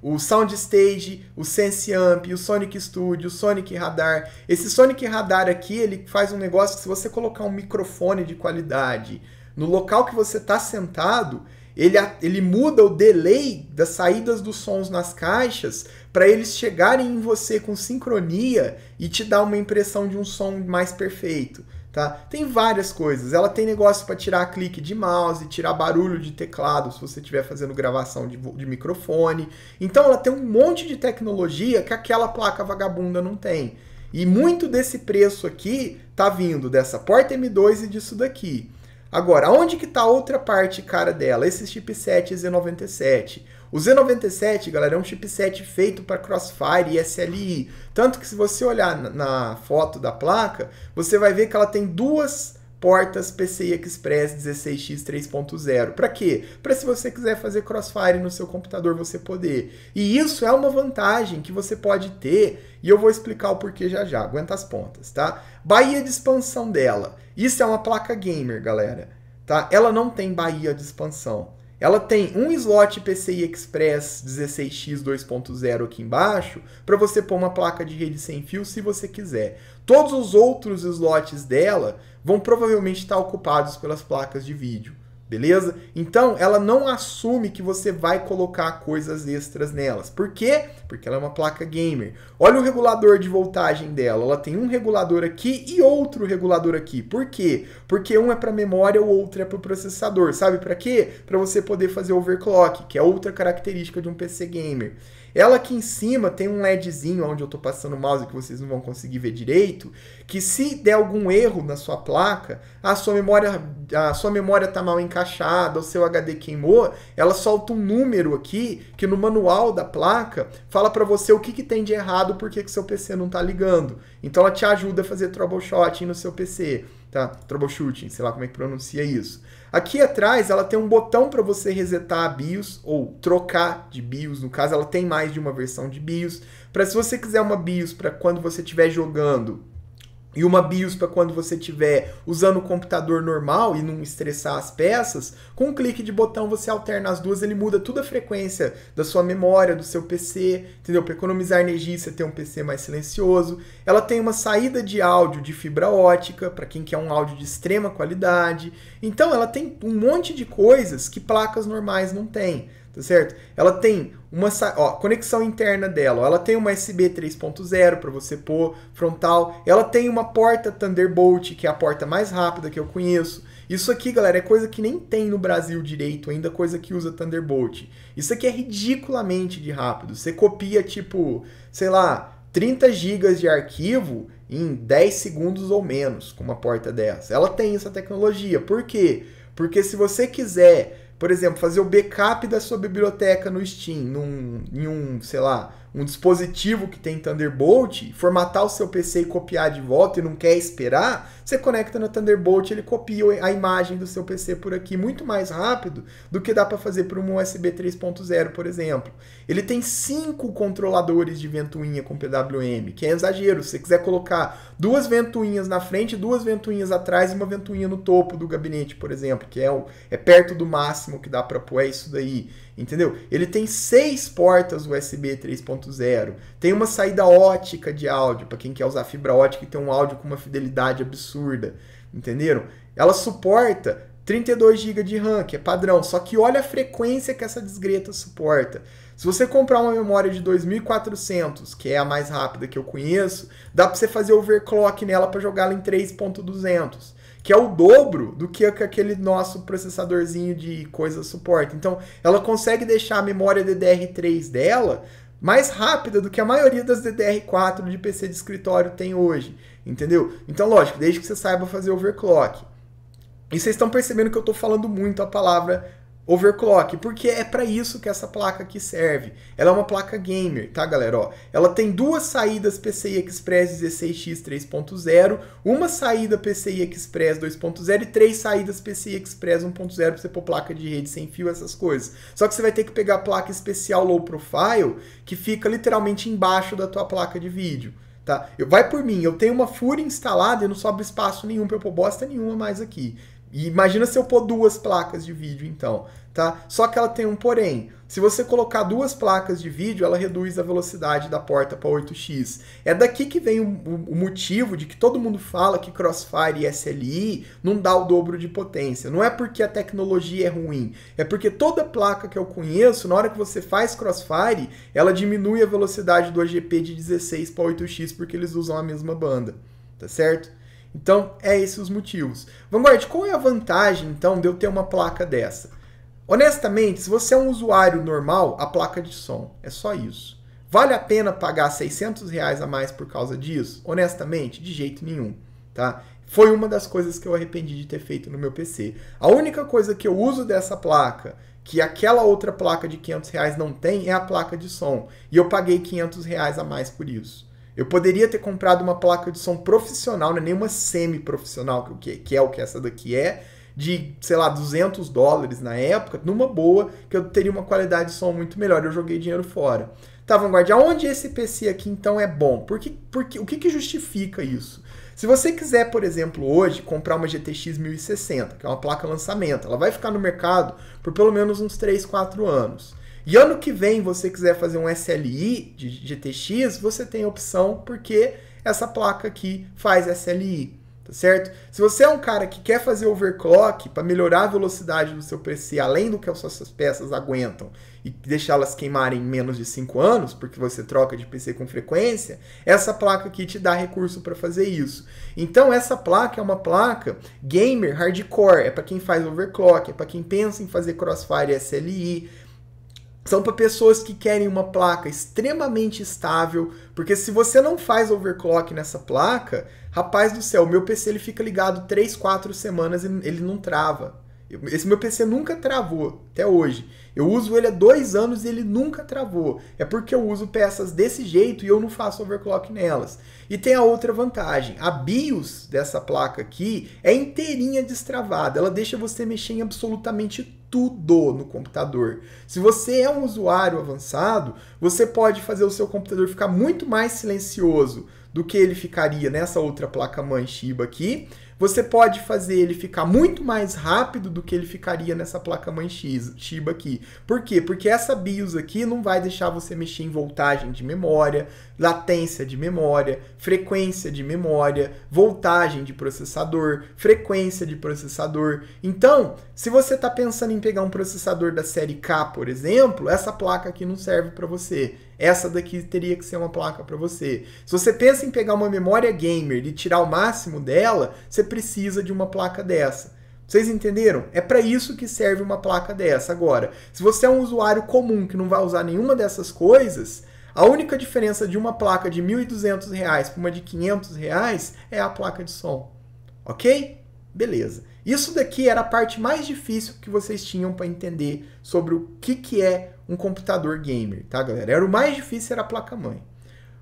O Soundstage, o Sense Amp, o Sonic Studio, o Sonic Radar. Esse Sonic Radar aqui, ele faz um negócio que se você colocar um microfone de qualidade no local que você está sentado, ele, ele muda o delay das saídas dos sons nas caixas para eles chegarem em você com sincronia e te dar uma impressão de um som mais perfeito tá? Tem várias coisas. Ela tem negócio para tirar clique de mouse, tirar barulho de teclado, se você estiver fazendo gravação de, de microfone. Então ela tem um monte de tecnologia que aquela placa vagabunda não tem. E muito desse preço aqui tá vindo dessa porta M2 e disso daqui. Agora, onde que tá a outra parte cara dela? Esses chipset Z97. O Z97, galera, é um chipset feito para Crossfire e SLI. Tanto que se você olhar na foto da placa, você vai ver que ela tem duas portas PCI Express 16x 3.0. Para quê? Para se você quiser fazer Crossfire no seu computador você poder. E isso é uma vantagem que você pode ter, e eu vou explicar o porquê já já. Aguenta as pontas, tá? Baía de expansão dela. Isso é uma placa gamer, galera, tá? Ela não tem baía de expansão. Ela tem um slot PCI Express 16x 2.0 aqui embaixo para você pôr uma placa de rede sem fio se você quiser. Todos os outros slots dela vão provavelmente estar ocupados pelas placas de vídeo. Beleza? Então, ela não assume que você vai colocar coisas extras nelas. Por quê? Porque ela é uma placa gamer. Olha o regulador de voltagem dela. Ela tem um regulador aqui e outro regulador aqui. Por quê? Porque um é para memória, o outro é para o processador. Sabe para quê? Para você poder fazer overclock, que é outra característica de um PC gamer. Ela aqui em cima tem um LEDzinho onde eu estou passando o mouse que vocês não vão conseguir ver direito, que se der algum erro na sua placa, a sua memória a sua memória está mal encaixada, o seu HD queimou, ela solta um número aqui que no manual da placa fala para você o que, que tem de errado, por que que seu PC não está ligando. Então ela te ajuda a fazer troubleshooting no seu PC, tá? Troubleshooting, sei lá como é que pronuncia isso. Aqui atrás ela tem um botão para você resetar a BIOS ou trocar de BIOS, no caso ela tem mais de uma versão de BIOS, para se você quiser uma BIOS para quando você estiver jogando e uma BIOS para quando você estiver usando o computador normal e não estressar as peças, com um clique de botão você alterna as duas, ele muda toda a frequência da sua memória, do seu PC, entendeu? Para economizar energia, você tem um PC mais silencioso. Ela tem uma saída de áudio de fibra ótica, para quem quer um áudio de extrema qualidade. Então ela tem um monte de coisas que placas normais não têm, tá certo? Ela tem uma ó, conexão interna dela. Ó, ela tem uma USB 3.0 para você pôr frontal. Ela tem uma porta Thunderbolt, que é a porta mais rápida que eu conheço. Isso aqui, galera, é coisa que nem tem no Brasil direito, ainda coisa que usa Thunderbolt. Isso aqui é ridiculamente de rápido. Você copia tipo, sei lá, 30 GB de arquivo em 10 segundos ou menos com uma porta dessa. Ela tem essa tecnologia. Por quê? Porque se você quiser por exemplo, fazer o backup da sua biblioteca no Steam, num, em um, sei lá, um dispositivo que tem Thunderbolt, formatar o seu PC e copiar de volta e não quer esperar, você conecta no Thunderbolt, ele copia a imagem do seu PC por aqui muito mais rápido do que dá para fazer por um USB 3.0, por exemplo. Ele tem cinco controladores de ventoinha com PWM, que é exagero. Se você quiser colocar duas ventoinhas na frente, duas ventoinhas atrás e uma ventoinha no topo do gabinete, por exemplo, que é, o, é perto do máximo que dá para pôr, é isso daí entendeu? Ele tem seis portas USB 3.0, tem uma saída ótica de áudio para quem quer usar fibra ótica e ter um áudio com uma fidelidade absurda absurda, entenderam? Ela suporta 32 GB de RAM, que é padrão, só que olha a frequência que essa desgreta suporta. Se você comprar uma memória de 2400, que é a mais rápida que eu conheço, dá para você fazer overclock nela para jogá-la em 3.200, que é o dobro do que aquele nosso processadorzinho de coisa suporta. Então, ela consegue deixar a memória DDR3 dela mais rápida do que a maioria das DDR4 de PC de escritório tem hoje entendeu? Então, lógico, desde que você saiba fazer overclock. E vocês estão percebendo que eu estou falando muito a palavra overclock, porque é para isso que essa placa aqui serve. Ela é uma placa gamer, tá, galera? Ó, ela tem duas saídas PCI Express 16x 3.0, uma saída PCI Express 2.0 e três saídas PCI Express 1.0 para você pôr placa de rede sem fio, essas coisas. Só que você vai ter que pegar a placa especial low profile, que fica literalmente embaixo da tua placa de vídeo. Tá? Eu, vai por mim, eu tenho uma fúria instalada e não sobra espaço nenhum para eu pôr bosta nenhuma mais aqui. E imagina se eu pôr duas placas de vídeo, então, tá? Só que ela tem um porém. Se você colocar duas placas de vídeo, ela reduz a velocidade da porta para 8x. É daqui que vem o, o, o, motivo de que todo mundo fala que Crossfire e SLI não dá o dobro de potência. Não é porque a tecnologia é ruim, é porque toda placa que eu conheço, na hora que você faz Crossfire, ela diminui a velocidade do AGP de 16 para 8x porque eles usam a mesma banda, tá certo? Então, é esses os motivos. Vanguard, qual é a vantagem, então, de eu ter uma placa dessa? Honestamente, se você é um usuário normal, a placa de som, é só isso. Vale a pena pagar 600 reais a mais por causa disso? Honestamente, de jeito nenhum, tá? Foi uma das coisas que eu arrependi de ter feito no meu PC. A única coisa que eu uso dessa placa, que aquela outra placa de 500 reais não tem, é a placa de som. E eu paguei 500 reais a mais por isso. Eu poderia ter comprado uma placa de som profissional, não é nenhuma semi-profissional, que, que é o que essa daqui é, de, sei lá, 200 dólares na época, numa boa, que eu teria uma qualidade de som muito melhor. Eu joguei dinheiro fora. Tá, Vanguard, aonde esse PC aqui então é bom? Por que, por que, o que, que justifica isso? Se você quiser, por exemplo, hoje comprar uma GTX 1060, que é uma placa lançamento, ela vai ficar no mercado por pelo menos uns 3, 4 anos. E ano que vem você quiser fazer um SLI de GTX, você tem opção porque essa placa aqui faz SLI, tá certo? Se você é um cara que quer fazer overclock para melhorar a velocidade do seu PC além do que as suas peças aguentam e deixá-las queimarem em menos de 5 anos, porque você troca de PC com frequência, essa placa aqui te dá recurso para fazer isso. Então essa placa é uma placa gamer hardcore, é para quem faz overclock, é para quem pensa em fazer crossfire SLI, são para pessoas que querem uma placa extremamente estável, porque se você não faz overclock nessa placa, rapaz do céu, meu PC ele fica ligado 3, 4 semanas e ele não trava. Esse meu PC nunca travou, até hoje. Eu uso ele há dois anos e ele nunca travou. É porque eu uso peças desse jeito e eu não faço overclock nelas. E tem a outra vantagem: a BIOS dessa placa aqui é inteirinha destravada. Ela deixa você mexer em absolutamente tudo no computador. Se você é um usuário avançado, você pode fazer o seu computador ficar muito mais silencioso do que ele ficaria nessa outra placa-mãe Shiba aqui. Você pode fazer ele ficar muito mais rápido do que ele ficaria nessa placa-mãe Shiba aqui. Por quê? Porque essa BIOS aqui não vai deixar você mexer em voltagem de memória, latência de memória, frequência de memória, voltagem de processador, frequência de processador. Então, se você está pensando em pegar um processador da série K, por exemplo, essa placa aqui não serve para você. Essa daqui teria que ser uma placa para você. Se você pensa em pegar uma memória gamer e tirar o máximo dela, você precisa de uma placa dessa. Vocês entenderam? É para isso que serve uma placa dessa. Agora, se você é um usuário comum que não vai usar nenhuma dessas coisas, a única diferença de uma placa de R$ 1.200 para uma de R$ 500 reais é a placa de som. Ok? Beleza. Isso daqui era a parte mais difícil que vocês tinham para entender sobre o que, que é um computador gamer, tá, galera? Era o mais difícil, era a placa-mãe.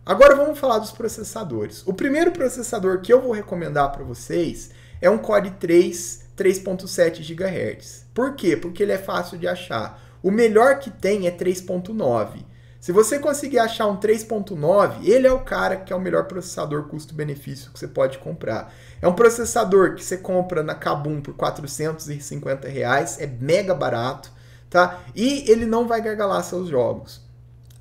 Agora vamos falar dos processadores. O primeiro processador que eu vou recomendar para vocês é um Core 3 3.7 GHz. Por quê? Porque ele é fácil de achar. O melhor que tem é 3.9 se você conseguir achar um 3.9, ele é o cara que é o melhor processador custo-benefício que você pode comprar. É um processador que você compra na Kabum por 450 reais, é mega barato, tá? E ele não vai gargalar seus jogos.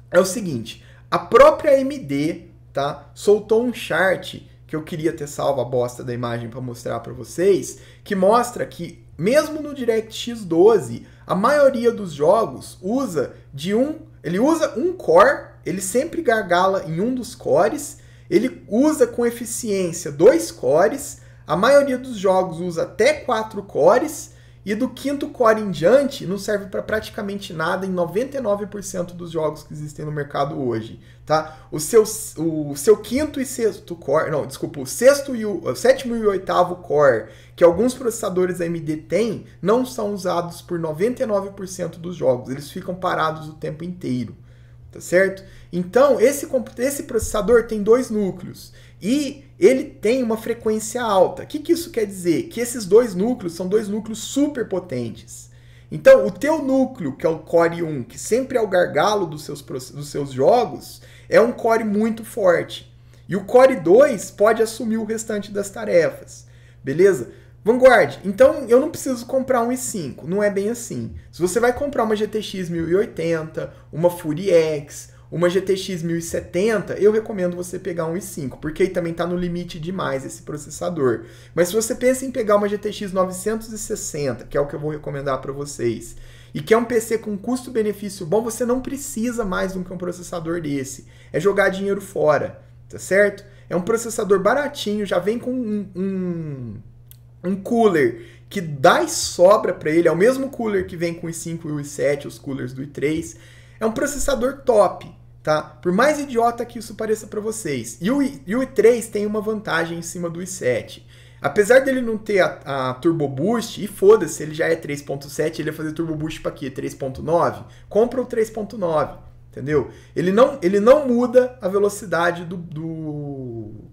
É o seguinte, a própria AMD, tá? Soltou um chart que eu queria ter salvo a bosta da imagem para mostrar para vocês, que mostra que mesmo no DirectX 12, a maioria dos jogos usa de 1 ele usa um core, ele sempre gargala em um dos cores, ele usa com eficiência dois cores, a maioria dos jogos usa até quatro cores, e do quinto core em diante não serve para praticamente nada em 99% dos jogos que existem no mercado hoje tá? O seu, o seu quinto e sexto core, não, desculpa, o sexto e o, o sétimo e oitavo core, que alguns processadores AMD têm, não são usados por 99% dos jogos. Eles ficam parados o tempo inteiro, tá certo? Então, esse, esse processador tem dois núcleos e ele tem uma frequência alta. O que, que isso quer dizer? Que esses dois núcleos são dois núcleos super potentes. Então, o teu núcleo, que é o Core 1, que sempre é o gargalo dos seus, dos seus jogos, é um core muito forte. E o core 2 pode assumir o restante das tarefas. Beleza? Vanguard, então eu não preciso comprar um i5, não é bem assim. Se você vai comprar uma GTX 1080, uma Fury X, uma GTX 1070, eu recomendo você pegar um i5, porque aí também está no limite demais esse processador. Mas se você pensa em pegar uma GTX 960, que é o que eu vou recomendar para vocês, e quer é um PC com custo-benefício bom, você não precisa mais de é um processador desse. É jogar dinheiro fora, tá certo? É um processador baratinho, já vem com um, um, um cooler que dá e sobra para ele. É o mesmo cooler que vem com o i5 e o i7, os coolers do i3. É um processador top, tá? Por mais idiota que isso pareça para vocês. E o, e o i3 tem uma vantagem em cima do i7 Apesar dele não ter a, a Turbo Boost, e foda-se, ele já é 3.7, ele ia fazer Turbo Boost para quê? 3.9? Compra o 3.9, entendeu? Ele não, ele não muda a velocidade do, do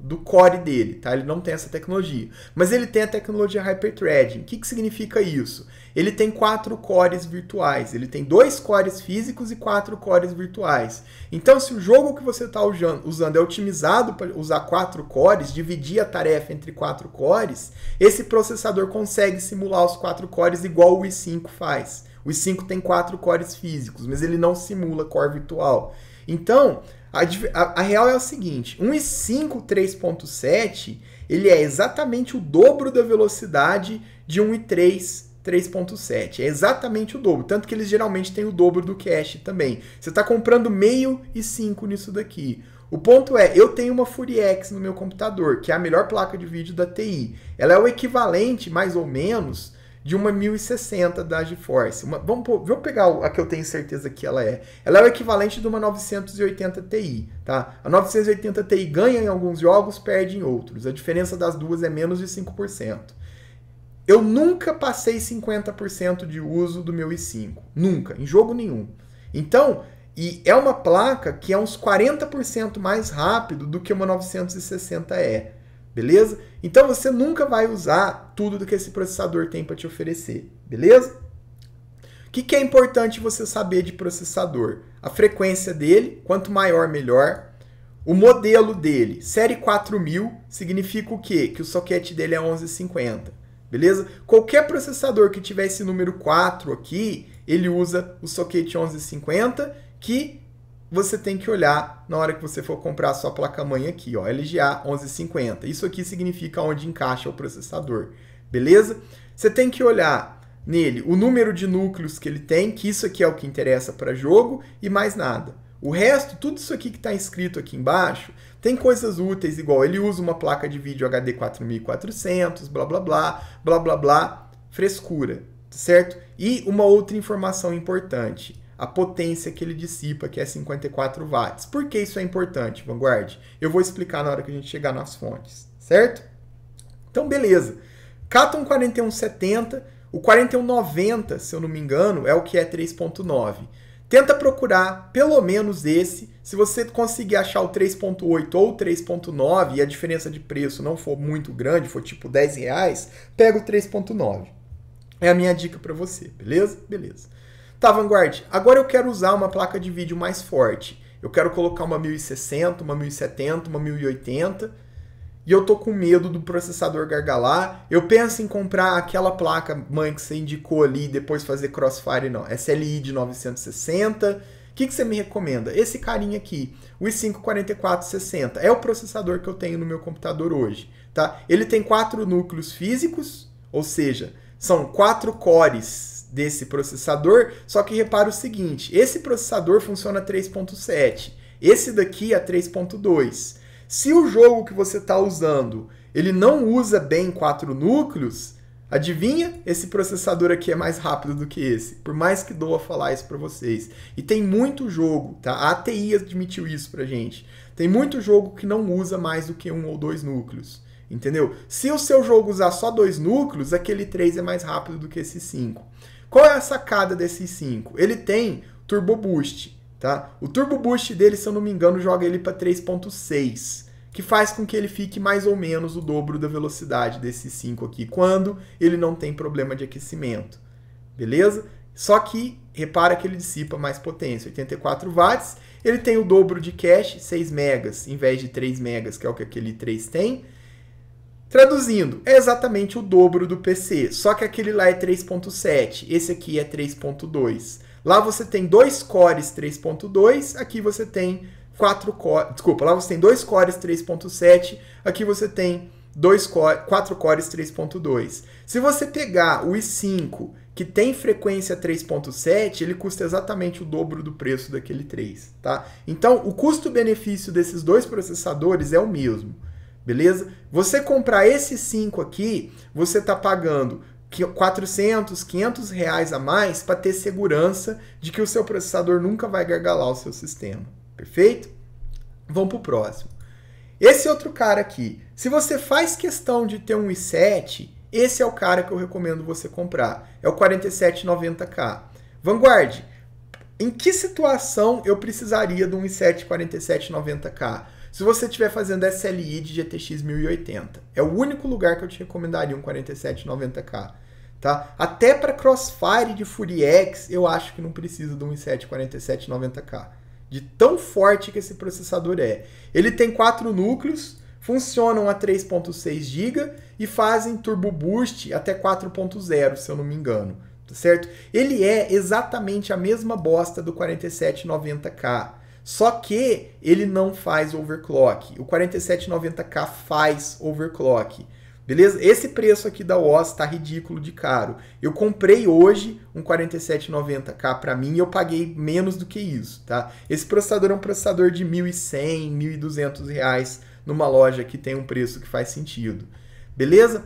do core dele, tá? Ele não tem essa tecnologia. Mas ele tem a tecnologia Hyperthreading. O que, que significa isso? Ele tem quatro cores virtuais. Ele tem dois cores físicos e quatro cores virtuais. Então, se o jogo que você está usando é otimizado para usar quatro cores, dividir a tarefa entre quatro cores, esse processador consegue simular os quatro cores igual o i5 faz. O i5 tem quatro cores físicos, mas ele não simula core virtual. Então, a, a, a real é o seguinte: 1,5 3,7 ele é exatamente o dobro da velocidade de 1,3 3.7. É exatamente o dobro. Tanto que eles geralmente têm o dobro do cash também. Você está comprando meio e 5 nisso daqui. O ponto é, eu tenho uma Furiex no meu computador, que é a melhor placa de vídeo da TI. Ela é o equivalente, mais ou menos, de uma 1060 da GeForce. Uma, vamos, vamos pegar a que eu tenho certeza que ela é. Ela é o equivalente de uma 980 Ti, tá? A 980 Ti ganha em alguns jogos, perde em outros. A diferença das duas é menos de 5%. Eu nunca passei 50% de uso do meu i5. Nunca, em jogo nenhum. Então, e é uma placa que é uns 40% mais rápido do que uma 960E beleza? Então você nunca vai usar tudo do que esse processador tem para te oferecer, beleza? O que, que, é importante você saber de processador? A frequência dele, quanto maior, melhor. O modelo dele, série 4000, significa o quê? Que o socket dele é 1150, beleza? Qualquer processador que tiver esse número 4 aqui, ele usa o socket 1150, que você tem que olhar na hora que você for comprar a sua placa-mãe aqui, ó, LGA 1150. Isso aqui significa onde encaixa o processador, beleza? Você tem que olhar nele o número de núcleos que ele tem, que isso aqui é o que interessa para jogo, e mais nada. O resto, tudo isso aqui que está escrito aqui embaixo, tem coisas úteis, igual ele usa uma placa de vídeo HD 4400, blá blá blá, blá blá blá, frescura, certo? E uma outra informação importante a potência que ele dissipa, que é 54 watts. Por que isso é importante, Vanguard? Eu vou explicar na hora que a gente chegar nas fontes, certo? Então, beleza. Cata um 4170, o 4190, se eu não me engano, é o que é 3.9. Tenta procurar pelo menos esse. Se você conseguir achar o 3.8 ou 3.9 e a diferença de preço não for muito grande, for tipo 10 reais, pega o 3.9. É a minha dica para você, beleza? Beleza. Tá, Vanguard, agora eu quero usar uma placa de vídeo mais forte. Eu quero colocar uma 1060, uma 1070, uma 1080 e eu tô com medo do processador gargalar. Eu penso em comprar aquela placa mãe que você indicou ali e depois fazer crossfire, não. SLI de 960. O que, que você me recomenda? Esse carinha aqui, o i5-4460, é o processador que eu tenho no meu computador hoje. Tá? Ele tem quatro núcleos físicos, ou seja, são quatro cores desse processador, só que repara o seguinte, esse processador funciona a 3.7, esse daqui a é 3.2. Se o jogo que você está usando, ele não usa bem quatro núcleos, Adivinha? Esse processador aqui é mais rápido do que esse. Por mais que doa falar isso para vocês. E tem muito jogo, tá? A ATI admitiu isso para gente. Tem muito jogo que não usa mais do que um ou dois núcleos. Entendeu? Se o seu jogo usar só dois núcleos, aquele 3 é mais rápido do que esse 5. Qual é a sacada desses cinco? Ele tem Turbo Boost, tá? O Turbo Boost dele, se eu não me engano, joga ele para 3.6, que faz com que ele fique mais ou menos o dobro da velocidade desses cinco aqui, quando ele não tem problema de aquecimento. Beleza? Só que repara que ele dissipa mais potência, 84 watts. Ele tem o dobro de cache, 6 megas, em vez de 3 megas, que é o que aquele 3 tem. Traduzindo, é exatamente o dobro do PC, só que aquele lá é 3.7, esse aqui é 3.2. Lá você tem dois cores 3.2, aqui você tem quatro cores, desculpa, lá você tem dois cores 3.7, aqui você tem dois core, quatro cores 3.2. Se você pegar o i5, que tem frequência 3.7, ele custa exatamente o dobro do preço daquele 3, tá? Então, o custo-benefício desses dois processadores é o mesmo beleza? Você comprar esses cinco aqui, você está pagando 400, 500 reais a mais para ter segurança de que o seu processador nunca vai gargalar o seu sistema, perfeito? Vamos para o próximo. Esse outro cara aqui, se você faz questão de ter um i7, esse é o cara que eu recomendo você comprar. É o 4790K. Vanguard, em que situação eu precisaria de um i7 4790K? Se você estiver fazendo SLI de GTX 1080, é o único lugar que eu te recomendaria um 4790K. Tá? Até para Crossfire de Fury X, eu acho que não precisa de um i7 4790K. De tão forte que esse processador é. Ele tem quatro núcleos, funcionam a 3.6 GB e fazem turbo boost até 4.0, se eu não me engano, tá certo? Ele é exatamente a mesma bosta do 4790K. Só que ele não faz overclock. O 4790K faz overclock. Beleza? Esse preço aqui da OS tá ridículo de caro. Eu comprei hoje um 4790K para mim e eu paguei menos do que isso, tá? Esse processador é um processador de 1.100, 1.200 reais numa loja que tem um preço que faz sentido. Beleza?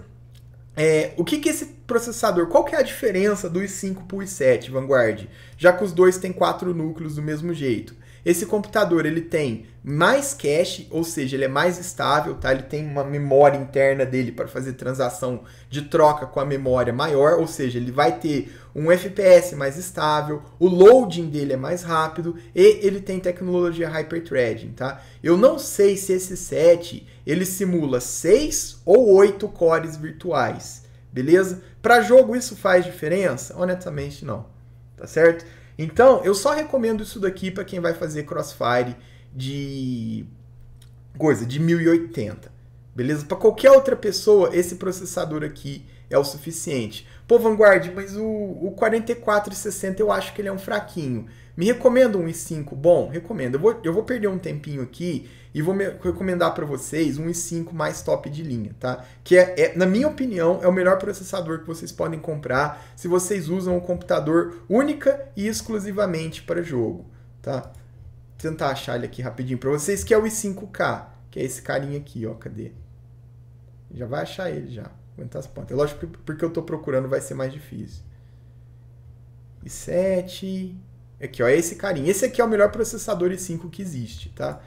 É, o que, que esse processador, qual que é a diferença do i5 para i7 Vanguard? Já que os dois têm quatro núcleos do mesmo jeito. Esse computador ele tem mais cache, ou seja, ele é mais estável, tá? Ele tem uma memória interna dele para fazer transação de troca com a memória maior, ou seja, ele vai ter um FPS mais estável, o loading dele é mais rápido e ele tem tecnologia hyperthreading, tá? Eu não sei se esse set ele simula 6 ou 8 cores virtuais, beleza? Para jogo isso faz diferença? Honestamente não, tá certo? Então, eu só recomendo isso daqui para quem vai fazer crossfire de coisa de 1080, beleza? Para qualquer outra pessoa, esse processador aqui é o suficiente. Pô, Vanguard, mas o, o 44,60 eu acho que ele é um fraquinho. Me recomenda um i5 bom? Recomendo. Eu vou, eu vou perder um tempinho aqui e vou recomendar para vocês um i5 mais top de linha, tá? Que é, é, na minha opinião, é o melhor processador que vocês podem comprar se vocês usam um computador única e exclusivamente para jogo, tá? Vou tentar achar ele aqui rapidinho para vocês, que é o i5K, que é esse carinha aqui, ó, cadê? Já vai achar ele já. Aguentar as pontas. lógico que porque eu estou procurando vai ser mais difícil. E 7. Aqui, é ó, é esse carinha. Esse aqui é o melhor processador i5 que existe, tá?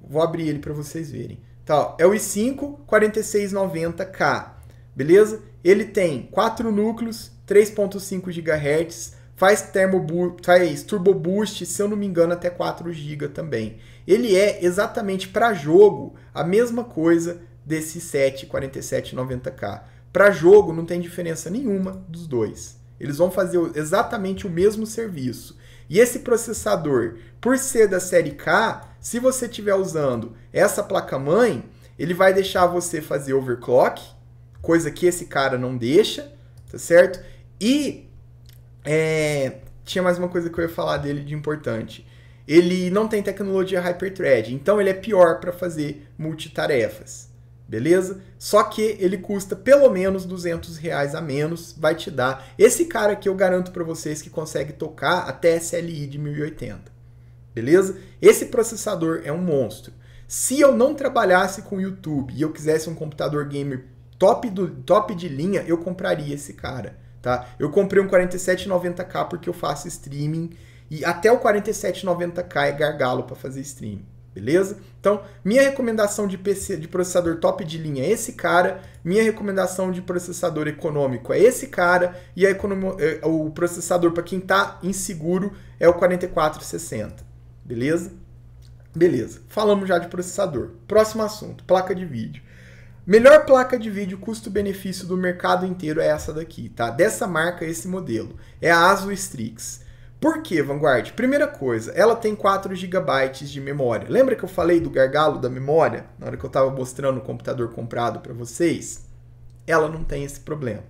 Vou abrir ele para vocês verem. Tá, ó, é o i5 4690K, beleza? Ele tem 4 núcleos, 3.5 GHz, faz, termo faz turbo boost, se eu não me engano, até 4 GB também. Ele é exatamente para jogo a mesma coisa desse 74790K. Para jogo não tem diferença nenhuma dos dois. Eles vão fazer exatamente o mesmo serviço. E esse processador, por ser da série K, se você estiver usando essa placa-mãe, ele vai deixar você fazer overclock, coisa que esse cara não deixa, tá certo? E é, tinha mais uma coisa que eu ia falar dele de importante. Ele não tem tecnologia Hyperthread, então ele é pior para fazer multitarefas beleza? Só que ele custa pelo menos 200 reais a menos, vai te dar. Esse cara aqui eu garanto para vocês que consegue tocar até SLI de 1080, beleza? Esse processador é um monstro. Se eu não trabalhasse com YouTube e eu quisesse um computador gamer top, do, top de linha, eu compraria esse cara, tá? Eu comprei um 4790K porque eu faço streaming e até o 4790K é gargalo para fazer streaming. Beleza? Então, minha recomendação de, PC, de processador top de linha é esse cara, minha recomendação de processador econômico é esse cara, e econom... É, é, o processador para quem está inseguro é o 4460. Beleza? Beleza. Falamos já de processador. Próximo assunto, placa de vídeo. Melhor placa de vídeo custo-benefício do mercado inteiro é essa daqui, tá? Dessa marca, esse modelo. É a ASUS Strix. Por que, Vanguard? Primeira coisa, ela tem 4 GB de memória. Lembra que eu falei do gargalo da memória na hora que eu estava mostrando o computador comprado para vocês? Ela não tem esse problema,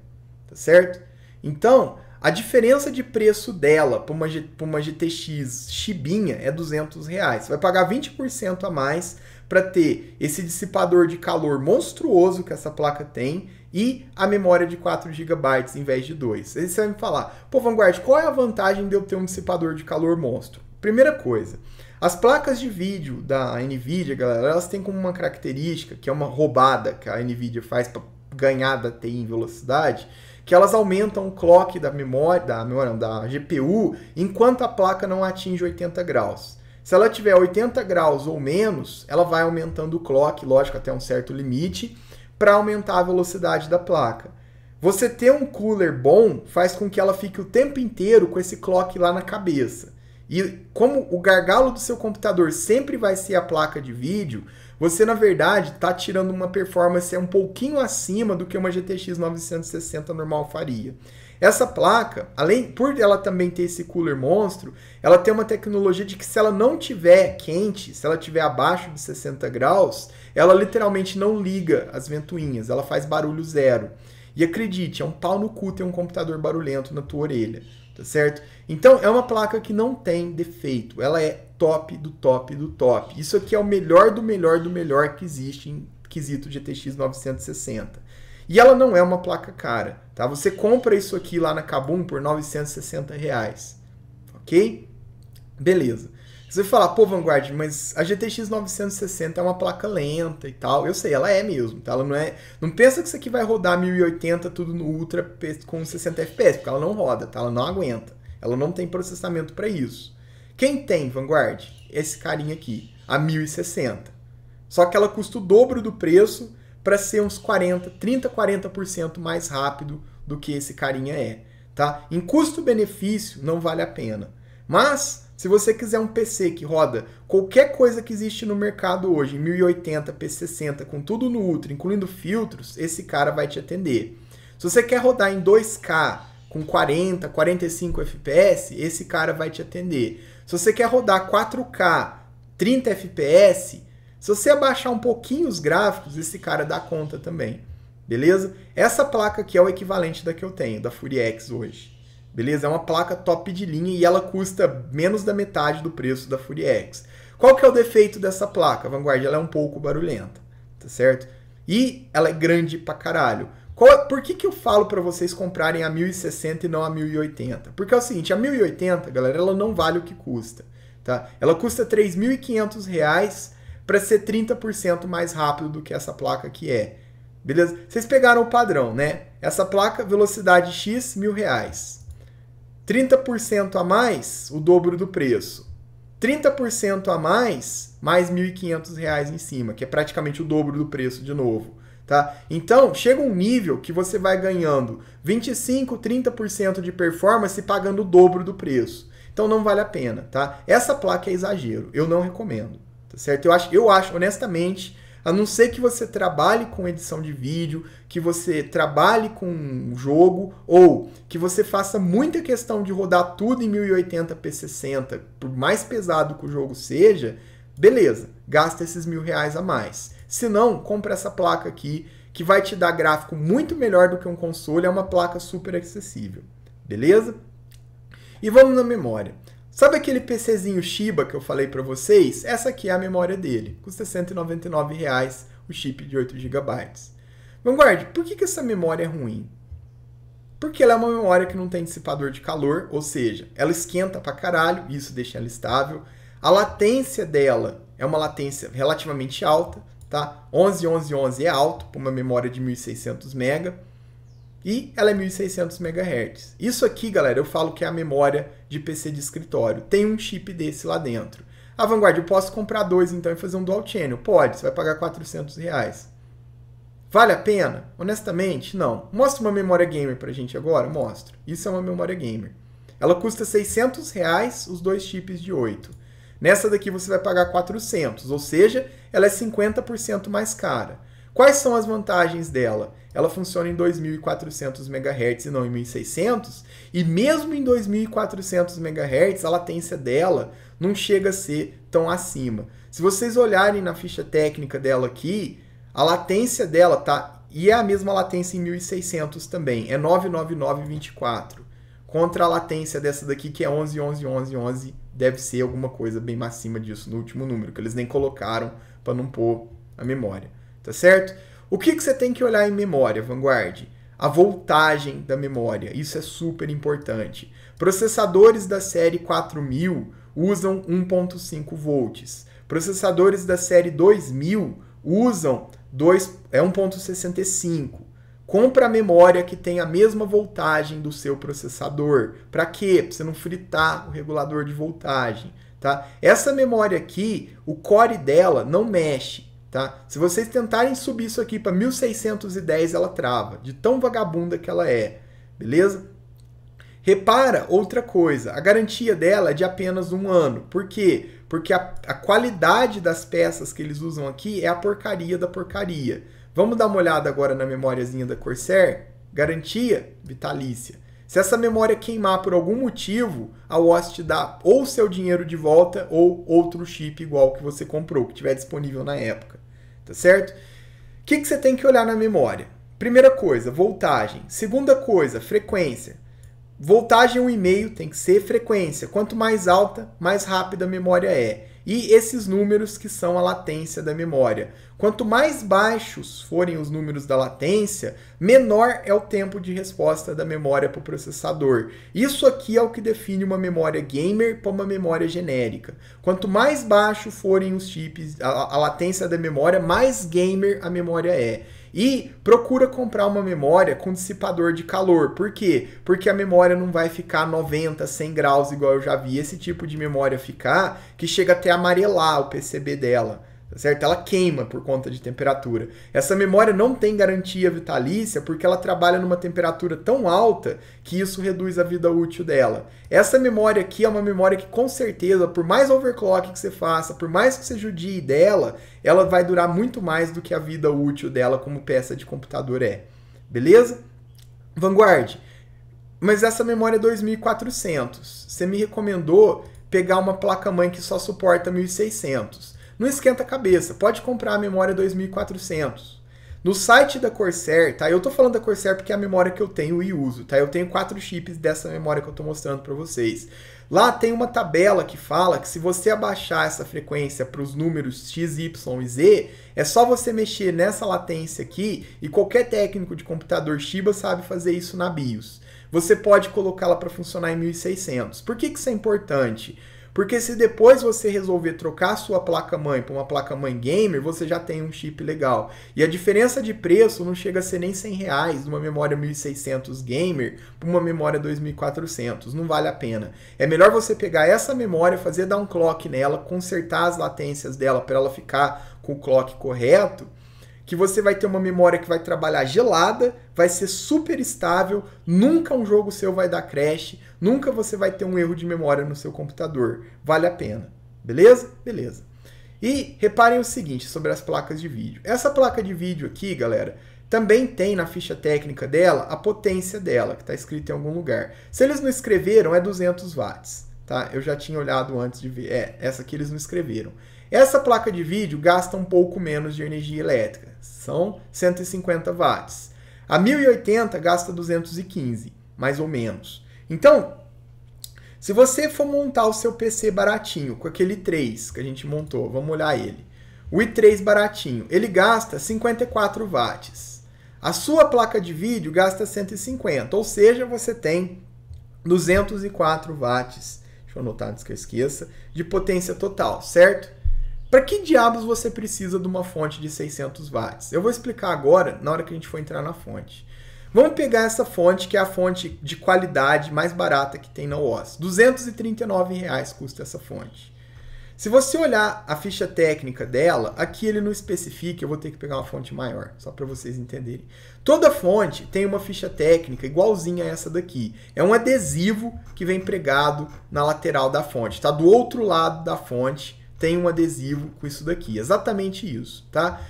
tá certo? Então, a diferença de preço dela para uma, uma GTX chibinha é 200 reais. Você vai pagar 20% a mais para ter esse dissipador de calor monstruoso que essa placa tem e a memória de 4 GB em vez de 2. Aí você vai me falar, pô, Vanguard, qual é a vantagem de eu ter um dissipador de calor monstro? Primeira coisa, as placas de vídeo da NVIDIA, galera, elas têm como uma característica, que é uma roubada que a NVIDIA faz para ganhar da TI em velocidade, que elas aumentam o clock da memória, da, memória da GPU, enquanto a placa não atinge 80 graus. Se ela tiver 80 graus ou menos, ela vai aumentando o clock, lógico, até um certo limite, para aumentar a velocidade da placa. Você ter um cooler bom faz com que ela fique o tempo inteiro com esse clock lá na cabeça. E como o gargalo do seu computador sempre vai ser a placa de vídeo, você na verdade está tirando uma performance um pouquinho acima do que uma GTX 960 normal faria. Essa placa, além por ela também ter esse cooler monstro, ela tem uma tecnologia de que se ela não tiver quente, se ela tiver abaixo de 60 graus, ela literalmente não liga as ventoinhas, ela faz barulho zero. E acredite, é um pau no cu ter um computador barulhento na tua orelha, tá certo? Então é uma placa que não tem defeito, ela é top do top do top. Isso aqui é o melhor do melhor do melhor que existe em quesito GTX 960. E ela não é uma placa cara, tá? Você compra isso aqui lá na Kabum por 960 reais, ok? Beleza. Você vai falar, pô, Vanguard, mas a GTX 960 é uma placa lenta e tal. Eu sei, ela é mesmo, tá? Ela não é. Não pensa que isso aqui vai rodar 1080 tudo no Ultra com 60 FPS, porque ela não roda, tá? Ela não aguenta. Ela não tem processamento para isso. Quem tem Vanguard? Esse carinha aqui, a 1060. Só que ela custa o dobro do preço para ser uns 40, 30, 40% mais rápido do que esse carinha é, tá? Em custo-benefício não vale a pena. Mas se você quiser um PC que roda qualquer coisa que existe no mercado hoje, 1080, P60, com tudo no Ultra, incluindo filtros, esse cara vai te atender. Se você quer rodar em 2K com 40, 45 FPS, esse cara vai te atender. Se você quer rodar 4K, 30 FPS, se você abaixar um pouquinho os gráficos, esse cara dá conta também. Beleza? Essa placa aqui é o equivalente da que eu tenho, da Fury X hoje beleza? É uma placa top de linha e ela custa menos da metade do preço da Fury X. Qual que é o defeito dessa placa? Vanguard ela é um pouco barulhenta, tá certo? E ela é grande pra caralho. Qual, é, por que, que eu falo para vocês comprarem a 1060 e não a 1080? Porque é o seguinte, a 1080, galera, ela não vale o que custa, tá? Ela custa R$ 3.500 para ser 30% mais rápido do que essa placa que é. Beleza? Vocês pegaram o padrão, né? Essa placa, velocidade X, mil reais 30% a mais, o dobro do preço. 30% a mais, mais R$ 1.500 em cima, que é praticamente o dobro do preço de novo. Tá? Então, chega um nível que você vai ganhando 25, 30% de performance pagando o dobro do preço. Então não vale a pena, tá? Essa placa é exagero, eu não recomendo, tá certo? Eu acho, eu acho honestamente, a não ser que você trabalhe com edição de vídeo, que você trabalhe com um jogo ou que você faça muita questão de rodar tudo em 1080p 60, por mais pesado que o jogo seja, beleza, gasta esses mil reais a mais. Se não, compra essa placa aqui que vai te dar gráfico muito melhor do que um console, é uma placa super acessível. Beleza? E vamos na memória. Sabe aquele PCzinho Shiba que eu falei para vocês? Essa aqui é a memória dele. Custa 199 reais, o chip de 8 GB. Vanguard, por que, que essa memória é ruim? Porque ela é uma memória que não tem dissipador de calor, ou seja, ela esquenta pra caralho, isso deixa ela estável. A latência dela é uma latência relativamente alta, tá? 11, 11, 11 é alto, para uma memória de 1600 MB e ela é 1600 MHz. Isso aqui, galera, eu falo que é a memória de PC de escritório. Tem um chip desse lá dentro. A Vanguard, eu posso comprar dois então e fazer um dual channel? Pode, você vai pagar 400 reais. Vale a pena? Honestamente, não. Mostra uma memória gamer pra gente agora? Mostro. Isso é uma memória gamer. Ela custa 600 reais os dois chips de 8. Nessa daqui você vai pagar 400, ou seja, ela é 50% mais cara. Quais são as vantagens dela? ela funciona em 2.400 MHz e não em 1.600, e mesmo em 2.400 MHz, a latência dela não chega a ser tão acima. Se vocês olharem na ficha técnica dela aqui, a latência dela tá e é a mesma latência em 1.600 também, é 99924, contra a latência dessa daqui que é 11 11 11 11 deve ser alguma coisa bem mais acima disso no último número, que eles nem colocaram para não pôr a memória, tá certo? O que, que você tem que olhar em memória, Vanguard? A voltagem da memória, isso é super importante. Processadores da série 4000 usam 1.5 volts. Processadores da série 2000 usam 2, é 1.65. Compra a memória que tem a mesma voltagem do seu processador. Para quê? Para você não fritar o regulador de voltagem. Tá? Essa memória aqui, o core dela não mexe. Tá? Se vocês tentarem subir isso aqui para 1610, ela trava, de tão vagabunda que ela é, beleza? Repara outra coisa, a garantia dela é de apenas um ano. Por quê? Porque a, a qualidade das peças que eles usam aqui é a porcaria da porcaria. Vamos dar uma olhada agora na memóriazinha da Corsair? Garantia vitalícia. Se essa memória queimar por algum motivo, a te dá ou seu dinheiro de volta ou outro chip igual que você comprou, que tiver disponível na época tá certo? O que, que você tem que olhar na memória? Primeira coisa, voltagem. Segunda coisa, frequência. Voltagem 1,5 tem que ser frequência. Quanto mais alta, mais rápida a memória é e esses números que são a latência da memória. Quanto mais baixos forem os números da latência, menor é o tempo de resposta da memória para o processador. Isso aqui é o que define uma memória gamer para uma memória genérica. Quanto mais baixo forem os chips, a, a latência da memória, mais gamer a memória é. E procura comprar uma memória com dissipador de calor. Por quê? Porque a memória não vai ficar 90, 100 graus igual eu já vi esse tipo de memória ficar, que chega até amarelar o PCB dela tá certo? Ela queima por conta de temperatura. Essa memória não tem garantia vitalícia porque ela trabalha numa temperatura tão alta que isso reduz a vida útil dela. Essa memória aqui é uma memória que com certeza, por mais overclock que você faça, por mais que você judie dela, ela vai durar muito mais do que a vida útil dela como peça de computador é. Beleza? Vanguard. Mas essa memória é 2400. Você me recomendou pegar uma placa-mãe que só suporta 1600. Não esquenta a cabeça. Pode comprar a memória 2400. No site da Corsair, tá? Eu tô falando da Corsair porque é a memória que eu tenho e uso, tá? Eu tenho quatro chips dessa memória que eu tô mostrando para vocês. Lá tem uma tabela que fala que se você abaixar essa frequência para os números x, y e z, é só você mexer nessa latência aqui e qualquer técnico de computador Shiba sabe fazer isso na BIOS. Você pode colocá-la para funcionar em 1600. Por que, que isso é importante? Porque se depois você resolver trocar sua placa-mãe para uma placa-mãe gamer, você já tem um chip legal. E a diferença de preço não chega a ser nem 100 reais uma memória 1600 gamer para uma memória 2400. Não vale a pena. É melhor você pegar essa memória, fazer dar um clock nela, consertar as latências dela para ela ficar com o clock correto que você vai ter uma memória que vai trabalhar gelada, vai ser super estável, nunca um jogo seu vai dar crash, nunca você vai ter um erro de memória no seu computador. Vale a pena. Beleza? Beleza. E reparem o seguinte sobre as placas de vídeo. Essa placa de vídeo aqui, galera, também tem na ficha técnica dela a potência dela, que está escrita em algum lugar. Se eles não escreveram, é 200 watts. Tá? Eu já tinha olhado antes de ver. É, essa aqui eles não escreveram. Essa placa de vídeo gasta um pouco menos de energia elétrica, são 150 watts. A 1080 gasta 215, mais ou menos. Então, se você for montar o seu PC baratinho, com aquele 3 que a gente montou, vamos olhar ele. O i3 baratinho, ele gasta 54 watts. A sua placa de vídeo gasta 150, ou seja, você tem 204 watts, deixa eu anotar antes que eu esqueça, de potência total, certo? Para que diabos você precisa de uma fonte de 600 watts? Eu vou explicar agora, na hora que a gente for entrar na fonte. Vamos pegar essa fonte, que é a fonte de qualidade mais barata que tem na OS. R$ 239 reais custa essa fonte. Se você olhar a ficha técnica dela, aqui ele não especifica, eu vou ter que pegar uma fonte maior, só para vocês entenderem. Toda fonte tem uma ficha técnica igualzinha a essa daqui. É um adesivo que vem pregado na lateral da fonte, Está do outro lado da fonte, tem um adesivo com isso daqui. Exatamente isso, tá?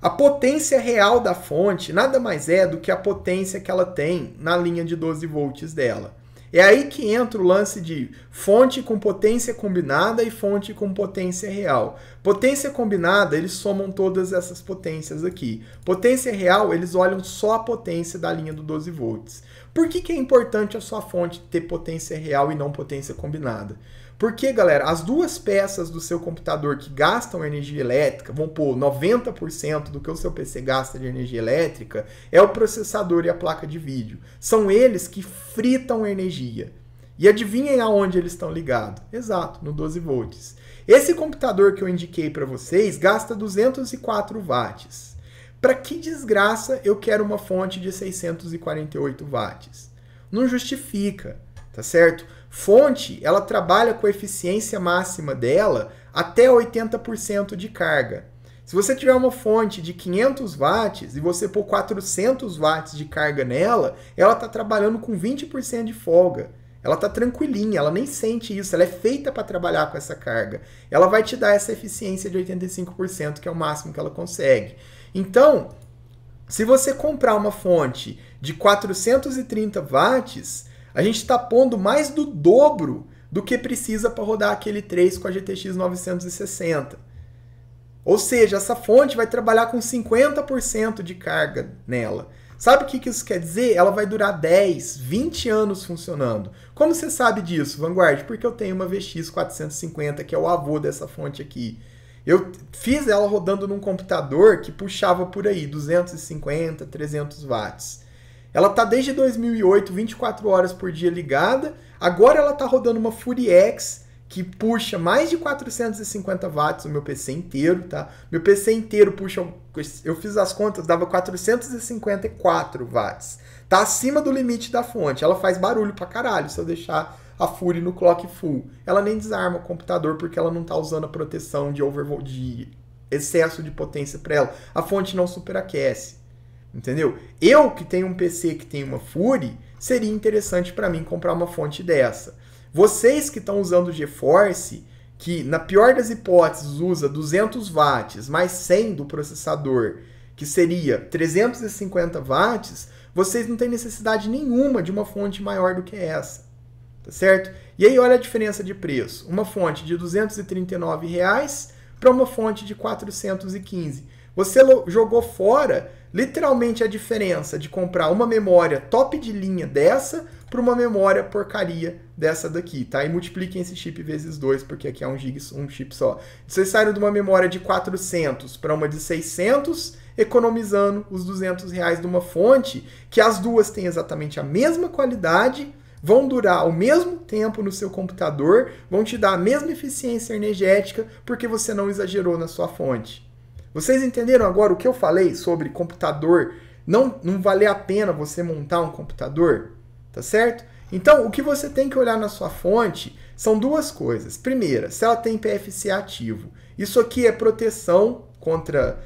A potência real da fonte nada mais é do que a potência que ela tem na linha de 12 volts dela. É aí que entra o lance de fonte com potência combinada e fonte com potência real. Potência combinada, eles somam todas essas potências aqui. Potência real, eles olham só a potência da linha do 12 volts. Por que, que é importante a sua fonte ter potência real e não potência combinada? Porque, galera, as duas peças do seu computador que gastam energia elétrica, vão pôr 90% do que o seu PC gasta de energia elétrica, é o processador e a placa de vídeo. São eles que fritam energia. E adivinhem aonde eles estão ligados? Exato, no 12 volts. Esse computador que eu indiquei para vocês gasta 204 watts. Para que desgraça eu quero uma fonte de 648 watts? Não justifica, tá certo? Fonte, ela trabalha com a eficiência máxima dela até 80% de carga. Se você tiver uma fonte de 500 watts e você pôr 400 watts de carga nela, ela está trabalhando com 20% de folga. Ela está tranquilinha, ela nem sente isso, ela é feita para trabalhar com essa carga. Ela vai te dar essa eficiência de 85%, que é o máximo que ela consegue. Então, se você comprar uma fonte de 430 watts, a gente está pondo mais do dobro do que precisa para rodar aquele 3 com a GTX 960. Ou seja, essa fonte vai trabalhar com 50% de carga nela. Sabe o que isso quer dizer? Ela vai durar 10, 20 anos funcionando. Como você sabe disso, Vanguard? Porque eu tenho uma VX 450, que é o avô dessa fonte aqui. Eu fiz ela rodando num computador que puxava por aí 250, 300 watts. Ela tá desde 2008, 24 horas por dia ligada. Agora ela tá rodando uma Fury X que puxa mais de 450 watts o meu PC inteiro, tá? Meu PC inteiro puxa, eu fiz as contas, dava 454 watts. Tá acima do limite da fonte. Ela faz barulho pra caralho se eu deixar a Fury no clock full. Ela nem desarma o computador porque ela não tá usando a proteção de overvolt de excesso de potência para ela. A fonte não superaquece entendeu? Eu que tenho um PC que tem uma Fury, seria interessante para mim comprar uma fonte dessa. Vocês que estão usando o GeForce, que na pior das hipóteses usa 200 watts mais 100 do processador, que seria 350 watts, vocês não têm necessidade nenhuma de uma fonte maior do que essa. Tá certo? E aí olha a diferença de preço. Uma fonte de R$ 239 para uma fonte de 415 você jogou fora literalmente a diferença de comprar uma memória top de linha dessa para uma memória porcaria dessa daqui, tá? E multipliquem esse chip vezes 2, porque aqui é um, gig, um chip só. Você saiu de uma memória de 400 para uma de 600, economizando os 200 reais de uma fonte, que as duas têm exatamente a mesma qualidade, vão durar o mesmo tempo no seu computador, vão te dar a mesma eficiência energética, porque você não exagerou na sua fonte. Vocês entenderam agora o que eu falei sobre computador? Não, não valer a pena você montar um computador? Tá certo? Então, o que você tem que olhar na sua fonte são duas coisas. Primeira, se ela tem PFC ativo. Isso aqui é proteção contra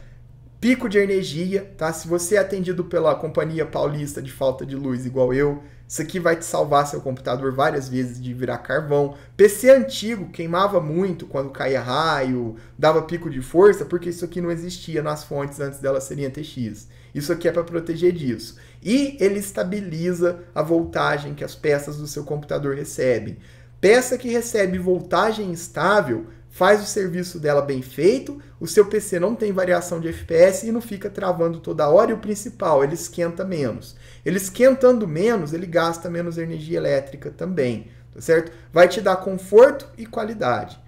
pico de energia, tá? Se você é atendido pela Companhia Paulista de Falta de Luz, igual eu, isso aqui vai te salvar seu computador várias vezes de virar carvão. PC antigo queimava muito quando caía raio, dava pico de força, porque isso aqui não existia nas fontes antes dela serem ATX. Isso aqui é para proteger disso. E ele estabiliza a voltagem que as peças do seu computador recebem. Peça que recebe voltagem estável faz o serviço dela bem feito, o seu PC não tem variação de FPS e não fica travando toda hora, e o principal, ele esquenta menos. Ele esquentando menos, ele gasta menos energia elétrica também, tá certo? Vai te dar conforto e qualidade.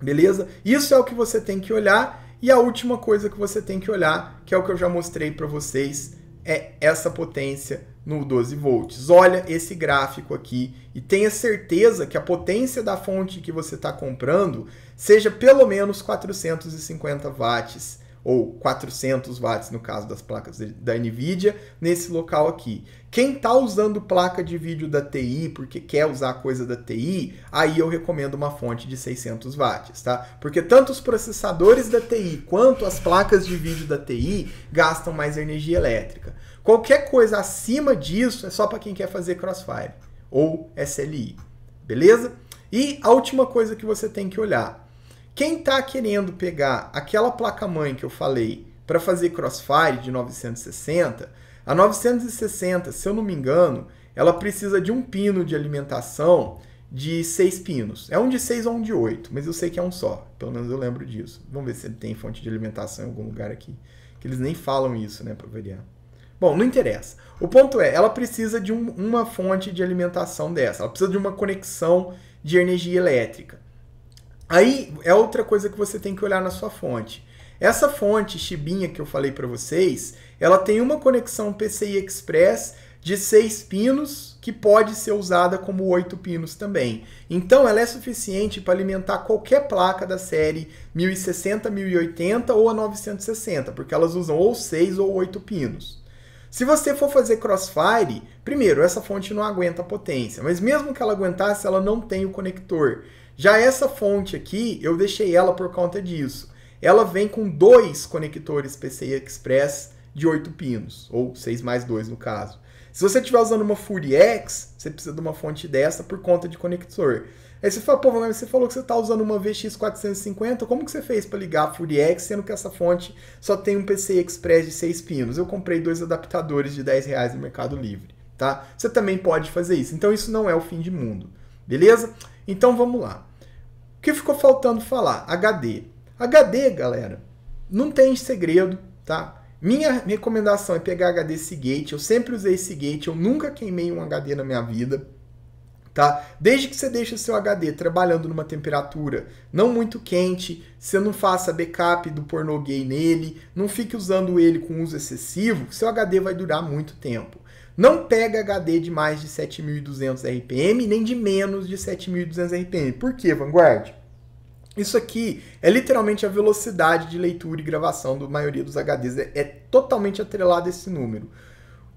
Beleza? Isso é o que você tem que olhar. E a última coisa que você tem que olhar, que é o que eu já mostrei para vocês, é essa potência no 12 volts. Olha esse gráfico aqui e tenha certeza que a potência da fonte que você está comprando seja pelo menos 450 watts ou 400 watts no caso das placas da NVIDIA, nesse local aqui. Quem está usando placa de vídeo da TI porque quer usar coisa da TI, aí eu recomendo uma fonte de 600 watts, tá? Porque tanto os processadores da TI quanto as placas de vídeo da TI gastam mais energia elétrica. Qualquer coisa acima disso é só para quem quer fazer crossfire ou SLI, beleza? E a última coisa que você tem que olhar, quem está querendo pegar aquela placa-mãe que eu falei para fazer Crossfire de 960, a 960, se eu não me engano, ela precisa de um pino de alimentação de seis pinos. É um de seis ou um de oito, mas eu sei que é um só. Pelo menos eu lembro disso. Vamos ver se tem fonte de alimentação em algum lugar aqui. Que eles nem falam isso, né, para variar. Bom, não interessa. O ponto é, ela precisa de um, uma fonte de alimentação dessa. Ela precisa de uma conexão de energia elétrica. Aí é outra coisa que você tem que olhar na sua fonte. Essa fonte Shibinha que eu falei para vocês, ela tem uma conexão PCI Express de 6 pinos, que pode ser usada como 8 pinos também. Então ela é suficiente para alimentar qualquer placa da série 1060, 1080 ou a 960, porque elas usam ou 6 ou 8 pinos. Se você for fazer crossfire, primeiro, essa fonte não aguenta a potência, mas mesmo que ela aguentasse, ela não tem o conector. Já essa fonte aqui, eu deixei ela por conta disso. Ela vem com dois conectores PCI Express de 8 pinos, ou 6 mais 2 no caso. Se você estiver usando uma FuriX, você precisa de uma fonte dessa por conta de conector. Aí você fala, pô, mas você falou que você está usando uma VX450, como que você fez para ligar a FuriX, sendo que essa fonte só tem um PCI Express de 6 pinos? Eu comprei dois adaptadores de 10 reais no Mercado Livre, tá? Você também pode fazer isso. Então isso não é o fim de mundo, beleza? Então vamos lá. O que ficou faltando falar? HD. HD, galera, não tem segredo, tá? Minha recomendação é pegar HD Seagate. Eu sempre usei Seagate, eu nunca queimei um HD na minha vida. Tá? Desde que você deixe o seu HD trabalhando numa temperatura não muito quente, você não faça backup do pornô gay nele, não fique usando ele com uso excessivo, seu HD vai durar muito tempo. Não pega HD de mais de 7200 RPM, nem de menos de 7200 RPM. Por que, Vanguard? Isso aqui é literalmente a velocidade de leitura e gravação da maioria dos HDs. É, é, totalmente atrelado a esse número.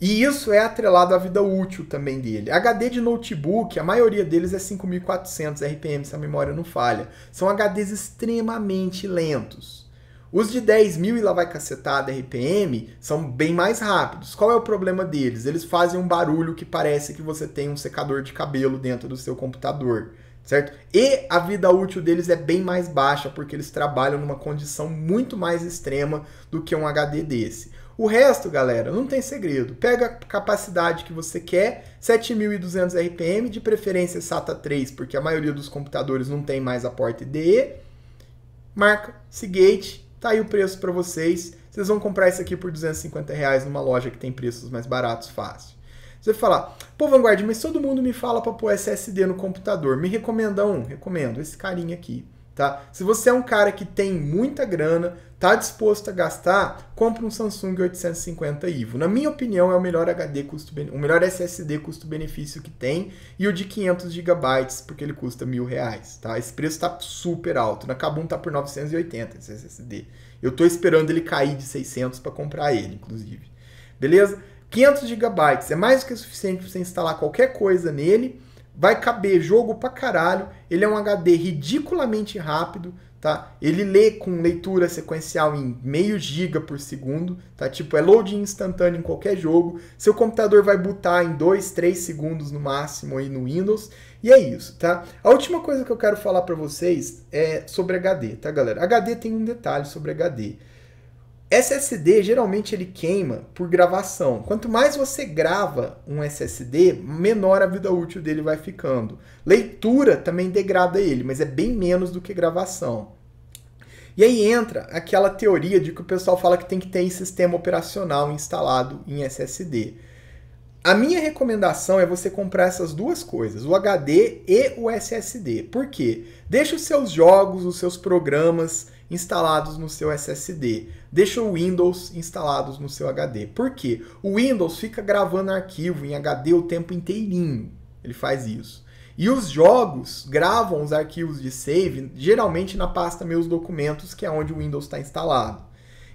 E isso é atrelado à vida útil também dele. HD de notebook, a maioria deles é 5400 RPM, se a memória não falha. São HDs extremamente lentos. Os de 10 mil e lá vai cacetada RPM são bem mais rápidos. Qual é o problema deles? Eles fazem um barulho que parece que você tem um secador de cabelo dentro do seu computador, certo? E a vida útil deles é bem mais baixa porque eles trabalham numa condição muito mais extrema do que um HD desse. O resto, galera, não tem segredo. Pega a capacidade que você quer, 7200 RPM, de preferência SATA 3, porque a maioria dos computadores não tem mais a porta IDE. Marca Seagate Tá aí o preço para vocês. Vocês vão comprar isso aqui por 250 reais numa loja que tem preços mais baratos, fácil. Você vai falar, pô, Vanguard, mas todo mundo me fala para pôr SSD no computador. Me recomenda um? Recomendo, esse carinha aqui. Tá? Se você é um cara que tem muita grana, está disposto a gastar, compra um Samsung 850 Ivo. Na minha opinião, é o melhor HD custo o melhor SSD custo-benefício que tem e o de 500 GB, porque ele custa mil reais, tá? Esse preço está super alto. Na Kabum tá por 980 esse SSD. Eu estou esperando ele cair de 600 para comprar ele, inclusive. Beleza? 500 GB é mais do que suficiente para você instalar qualquer coisa nele. Vai caber jogo pra caralho. Ele é um HD ridiculamente rápido tá? Ele lê com leitura sequencial em meio giga por segundo, tá? Tipo, é loading instantâneo em qualquer jogo. Seu computador vai botar em 2, 3 segundos no máximo aí no Windows. E é isso, tá? A última coisa que eu quero falar para vocês é sobre HD, tá, galera? HD tem um detalhe sobre HD. SSD geralmente ele queima por gravação. Quanto mais você grava um SSD, menor a vida útil dele vai ficando. Leitura também degrada ele, mas é bem menos do que gravação. E aí entra aquela teoria de que o pessoal fala que tem que ter sistema operacional instalado em SSD. A minha recomendação é você comprar essas duas coisas, o HD e o SSD. Por quê? Deixa os seus jogos, os seus programas instalados no seu SSD. Deixa o Windows instalados no seu HD. Por quê? O Windows fica gravando arquivo em HD o tempo inteirinho. Ele faz isso. E os jogos gravam os arquivos de save geralmente na pasta Meus Documentos, que é onde o Windows está instalado.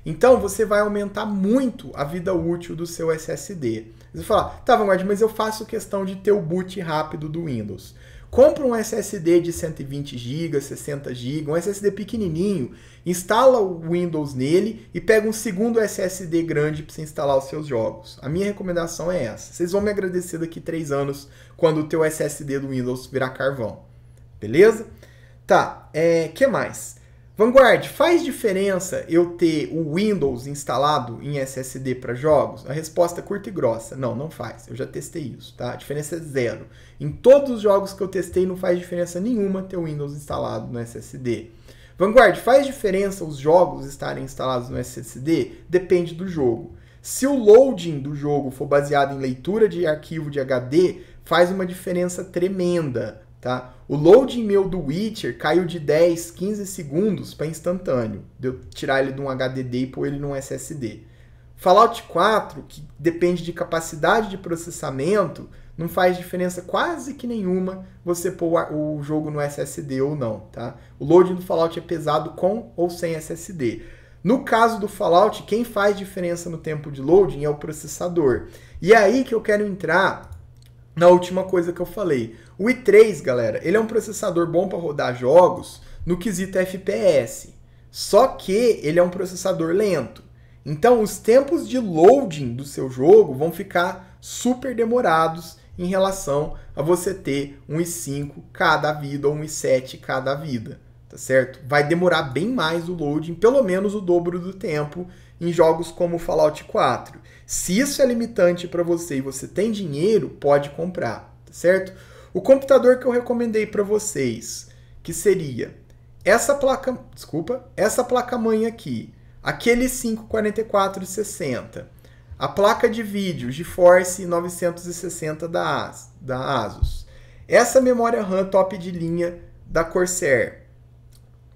Então você vai aumentar muito a vida útil do seu SSD. Você falar, tá, Vanguard, mas eu faço questão de ter o boot rápido do Windows. Compra um SSD de 120 GB, 60 GB, um SSD pequenininho, instala o Windows nele e pega um segundo SSD grande para você instalar os seus jogos. A minha recomendação é essa. Vocês vão me agradecer daqui três anos quando o teu SSD do Windows virar carvão. Beleza? Tá, é, que mais? Vanguard, faz diferença eu ter o Windows instalado em SSD para jogos? A resposta é curta e grossa. Não, não faz. Eu já testei isso, tá? A diferença é zero. Em todos os jogos que eu testei, não faz diferença nenhuma ter o Windows instalado no SSD. Vanguard, faz diferença os jogos estarem instalados no SSD? Depende do jogo. Se o loading do jogo for baseado em leitura de arquivo de HD, faz uma diferença tremenda. Tá? O loading meu do Witcher caiu de 10, 15 segundos para instantâneo. De eu tirar ele de um HDD e pôr ele num SSD. Fallout 4, que depende de capacidade de processamento, não faz diferença quase que nenhuma você pôr o jogo no SSD ou não, tá? O loading do Fallout é pesado com ou sem SSD. No caso do Fallout, quem faz diferença no tempo de loading é o processador. E é aí que eu quero entrar na última coisa que eu falei. O i3, galera, ele é um processador bom para rodar jogos no quesito FPS. Só que ele é um processador lento. Então, os tempos de loading do seu jogo vão ficar super demorados em relação a você ter um i5 cada vida ou um i7 cada vida, tá certo? Vai demorar bem mais o loading, pelo menos o dobro do tempo em jogos como Fallout 4. Se isso é limitante para você e você tem dinheiro, pode comprar, tá certo? O computador que eu recomendei para vocês, que seria essa placa, desculpa, essa placa mãe aqui, aquele 54460, a placa de vídeo GeForce 960 da, As, da Asus, essa memória RAM top de linha da Corsair,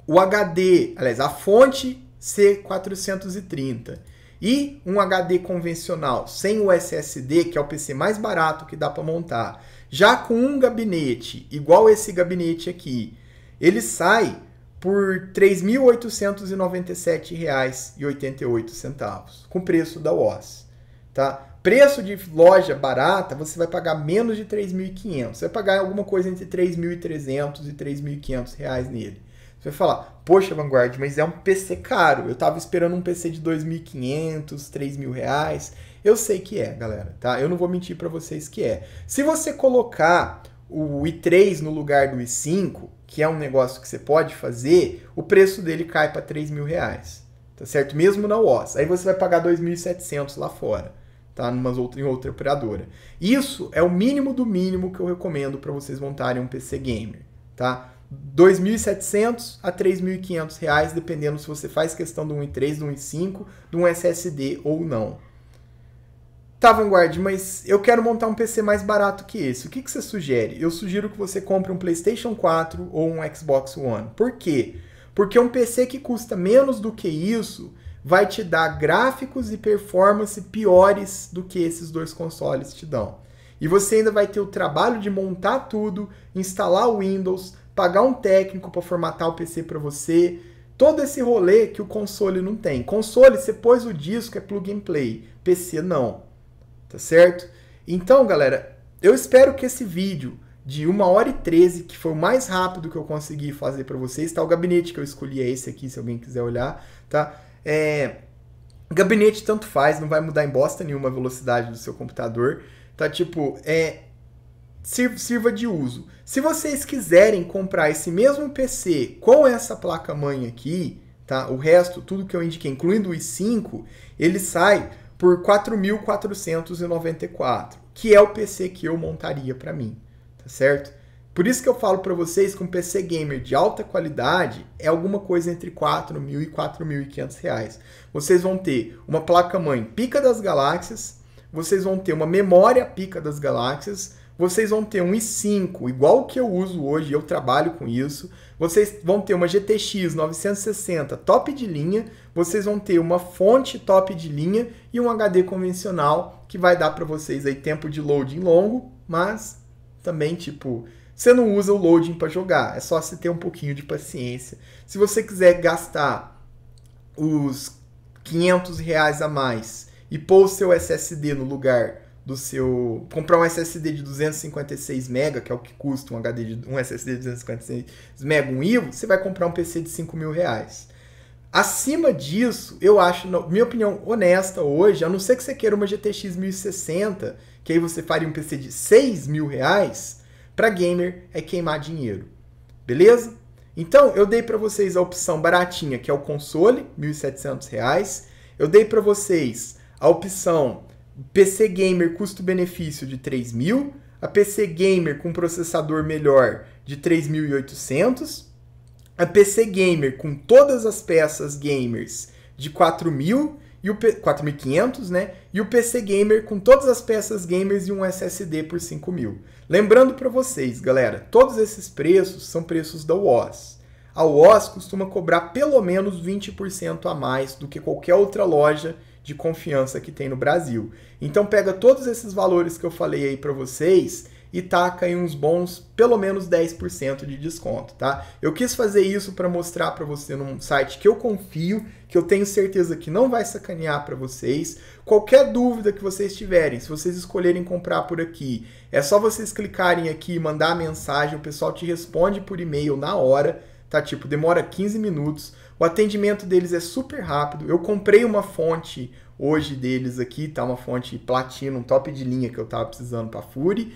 o HD, aliás, a fonte C430 e um HD convencional sem o SSD, que é o PC mais barato que dá para montar, já com um gabinete igual esse gabinete aqui, ele sai por R$ 3.897,88 com preço da OS, tá? Preço de loja barata, você vai pagar menos de 3.500. Você vai pagar alguma coisa entre 3.300 e 3.500 reais nele. Você vai falar, poxa, Vanguard, mas é um PC caro. Eu tava esperando um PC de 2.500, 3.000 reais. Eu sei que é, galera, tá? Eu não vou mentir para vocês que é. Se você colocar o i3 no lugar do i5, que é um negócio que você pode fazer, o preço dele cai para 3 mil reais, tá certo? Mesmo na OS. Aí você vai pagar 2.700 lá fora, tá? Numa outra, em outra operadora. Isso é o mínimo do mínimo que eu recomendo para vocês montarem um PC gamer, tá? 2.700 a 3.500 reais, dependendo se você faz questão do 1.3, do 1.5, de um SSD ou não. Tá, Vanguard, mas eu quero montar um PC mais barato que esse. O que, que você sugere? Eu sugiro que você compre um PlayStation 4 ou um Xbox One. Por quê? Porque um PC que custa menos do que isso vai te dar gráficos e performance piores do que esses dois consoles te dão. E você ainda vai ter o trabalho de montar tudo, instalar o Windows, pagar um técnico para formatar o PC para você, todo esse rolê que o console não tem. Console, você pôs o disco, é plug and play. PC não. Tá certo? Então, galera, eu espero que esse vídeo de 1 hora e 13, que foi o mais rápido que eu consegui fazer para vocês, tá? O gabinete que eu escolhi é esse aqui, se alguém quiser olhar, tá? É... Gabinete tanto faz, não vai mudar em bosta nenhuma a velocidade do seu computador. Tá tipo, é sirva de uso. Se vocês quiserem comprar esse mesmo PC com essa placa-mãe aqui, tá? o resto, tudo que eu indiquei, incluindo o i5, ele sai por 4.494, que é o PC que eu montaria para mim, tá certo? Por isso que eu falo para vocês que um PC gamer de alta qualidade é alguma coisa entre 4 mil e 4.500 reais. Vocês vão ter uma placa-mãe pica das galáxias, vocês vão ter uma memória pica das galáxias, vocês vão ter um i5 igual que eu uso hoje, eu trabalho com isso. Vocês vão ter uma GTX 960 top de linha, vocês vão ter uma fonte top de linha e um HD convencional que vai dar para vocês aí tempo de loading longo, mas também tipo você não usa o loading para jogar, é só você ter um pouquinho de paciência. Se você quiser gastar os 500 reais a mais e pôr o seu SSD no lugar do seu. comprar um SSD de 256 MB, que é o que custa um HD de um SSD de 256 MB, um IVO, você vai comprar um PC de 5 mil reais. Acima disso, eu acho, na minha opinião honesta hoje, a não ser que você queira uma GTX 1060, que aí você faria um PC de 6 mil reais, para gamer é queimar dinheiro. Beleza? Então, eu dei para vocês a opção baratinha, que é o console, R$ 1.700. Eu dei para vocês a opção PC Gamer custo-benefício de 3.000, a PC Gamer com processador melhor de 3.800, a PC Gamer com todas as peças gamers de 4.000 e o 4.500, né? E o PC Gamer com todas as peças gamers e um SSD por 5.000. Lembrando para vocês, galera, todos esses preços são preços da UOS. A UOS costuma cobrar pelo menos 20% a mais do que qualquer outra loja de confiança que tem no Brasil. Então pega todos esses valores que eu falei aí para vocês e taca em uns bons, pelo menos 10% de desconto, tá? Eu quis fazer isso para mostrar para você num site que eu confio, que eu tenho certeza que não vai sacanear para vocês. Qualquer dúvida que vocês tiverem, se vocês escolherem comprar por aqui, é só vocês clicarem aqui e mandar a mensagem, o pessoal te responde por e-mail na hora, tá? Tipo, demora 15 minutos. O atendimento deles é super rápido. Eu comprei uma fonte hoje deles aqui, tá? Uma fonte platina, um top de linha que eu tava precisando para Fury.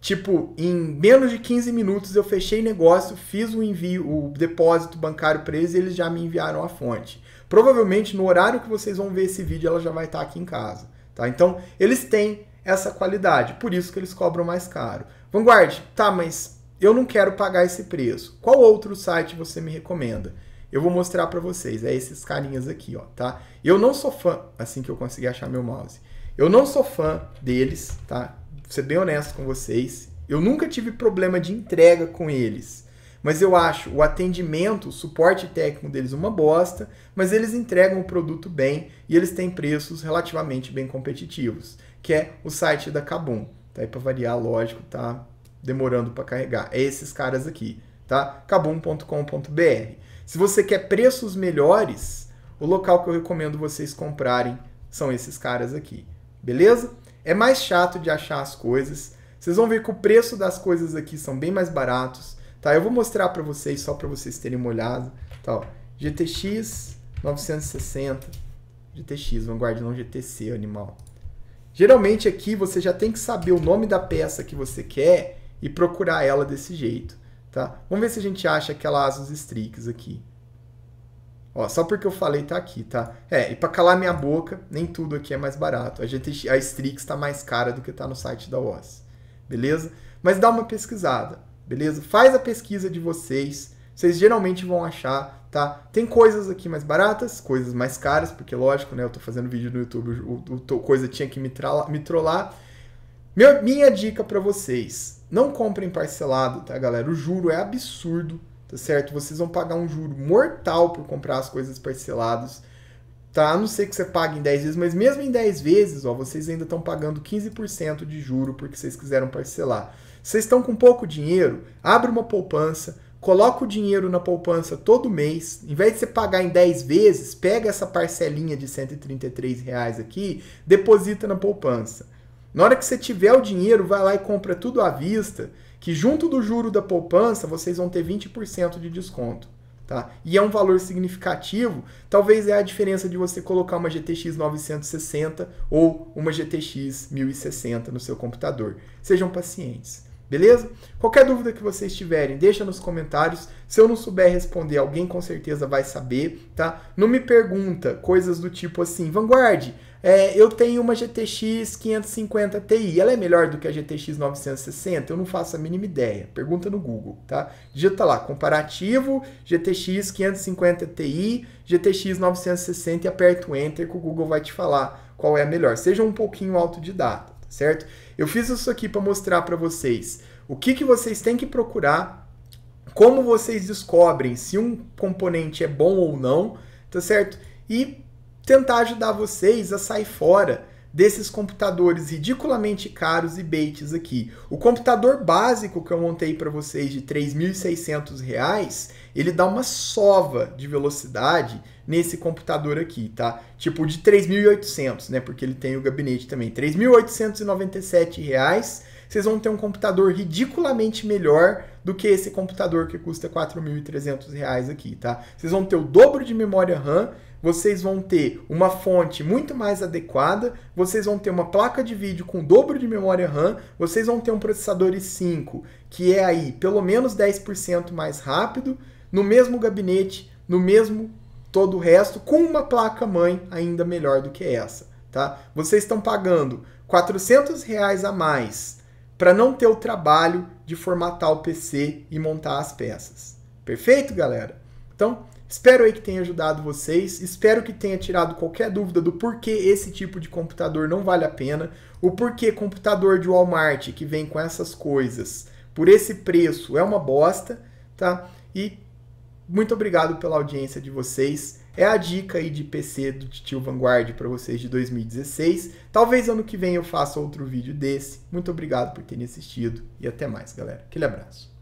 Tipo, em menos de 15 minutos eu fechei negócio, fiz o envio, o depósito bancário para eles e eles já me enviaram a fonte. Provavelmente no horário que vocês vão ver esse vídeo ela já vai estar tá aqui em casa, tá? Então, eles têm essa qualidade, por isso que eles cobram mais caro. Vanguard, tá, mas eu não quero pagar esse preço. Qual outro site você me recomenda? eu vou mostrar para vocês. É esses carinhas aqui, ó, tá? Eu não sou fã, assim que eu consegui achar meu mouse. Eu não sou fã deles, tá? Vou ser bem honesto com vocês. Eu nunca tive problema de entrega com eles. Mas eu acho o atendimento, o suporte técnico deles uma bosta, mas eles entregam o produto bem e eles têm preços relativamente bem competitivos, que é o site da Kabum. Tá aí para variar, lógico, tá demorando para carregar. É esses caras aqui, tá? kabum.com.br. Se você quer preços melhores, o local que eu recomendo vocês comprarem são esses caras aqui, beleza? É mais chato de achar as coisas. Vocês vão ver que o preço das coisas aqui são bem mais baratos, tá? Eu vou mostrar para vocês só para vocês terem uma olhada, tá? Ó, GTX 960, GTX Vanguard não GTC, animal. Geralmente aqui você já tem que saber o nome da peça que você quer e procurar ela desse jeito. Tá? Vamos ver se a gente acha aquela Asus Strix aqui. Ó, só porque eu falei tá aqui, tá? É, e para calar minha boca, nem tudo aqui é mais barato. A, gente, a Strix está mais cara do que está no site da OS. Beleza? Mas dá uma pesquisada, beleza? Faz a pesquisa de vocês. Vocês geralmente vão achar, tá? Tem coisas aqui mais baratas, coisas mais caras, porque lógico, né? Eu tô fazendo vídeo no YouTube, o, o, o coisa tinha que me, me trollar. Meu, minha dica para vocês, não comprem parcelado, tá, galera? O juro é absurdo, tá certo? Vocês vão pagar um juro mortal por comprar as coisas parceladas, tá? A não ser que você pague em 10 vezes, mas mesmo em 10 vezes, ó, vocês ainda estão pagando 15% de juro porque vocês quiseram parcelar. Vocês estão com pouco dinheiro? Abre uma poupança, coloca o dinheiro na poupança todo mês, em vez de você pagar em 10 vezes, pega essa parcelinha de 133 reais aqui, deposita na poupança. Na hora que você tiver o dinheiro, vai lá e compra tudo à vista, que junto do juro da poupança, vocês vão ter 20% de desconto. Tá? E é um valor significativo, talvez é a diferença de você colocar uma GTX 960 ou uma GTX 1060 no seu computador. Sejam pacientes, beleza? Qualquer dúvida que vocês tiverem, deixa nos comentários. Se eu não souber responder, alguém com certeza vai saber, tá? Não me pergunta coisas do tipo assim, Vanguard, é, eu tenho uma GTX 550 Ti, ela é melhor do que a GTX 960? Eu não faço a mínima ideia. Pergunta no Google, tá? Digita lá, comparativo, GTX 550 Ti, GTX 960 e aperta o Enter que o Google vai te falar qual é a melhor. Seja um pouquinho autodidata, tá certo? Eu fiz isso aqui para mostrar para vocês o que, que vocês têm que procurar, como vocês descobrem se um componente é bom ou não, tá certo? E tentar ajudar vocês a sair fora desses computadores ridiculamente caros e baits aqui. O computador básico que eu montei para vocês de R$ 3.600, ele dá uma sova de velocidade nesse computador aqui, tá? Tipo de 3.800, né? Porque ele tem o gabinete também. R$ 3.897, vocês vão ter um computador ridiculamente melhor do que esse computador que custa R$ 4.300 aqui, tá? Vocês vão ter o dobro de memória RAM vocês vão ter uma fonte muito mais adequada, vocês vão ter uma placa de vídeo com dobro de memória RAM, vocês vão ter um processador i5 que é aí pelo menos 10% mais rápido, no mesmo gabinete, no mesmo todo o resto, com uma placa mãe ainda melhor do que essa, tá? Vocês estão pagando 400 reais a mais para não ter o trabalho de formatar o PC e montar as peças. Perfeito, galera? Então, Espero aí que tenha ajudado vocês, espero que tenha tirado qualquer dúvida do porquê esse tipo de computador não vale a pena, o porquê computador de Walmart que vem com essas coisas por esse preço é uma bosta, tá? E muito obrigado pela audiência de vocês. É a dica aí de PC do Tio Vanguard para vocês de 2016. Talvez ano que vem eu faça outro vídeo desse. Muito obrigado por terem assistido e até mais, galera. Aquele abraço.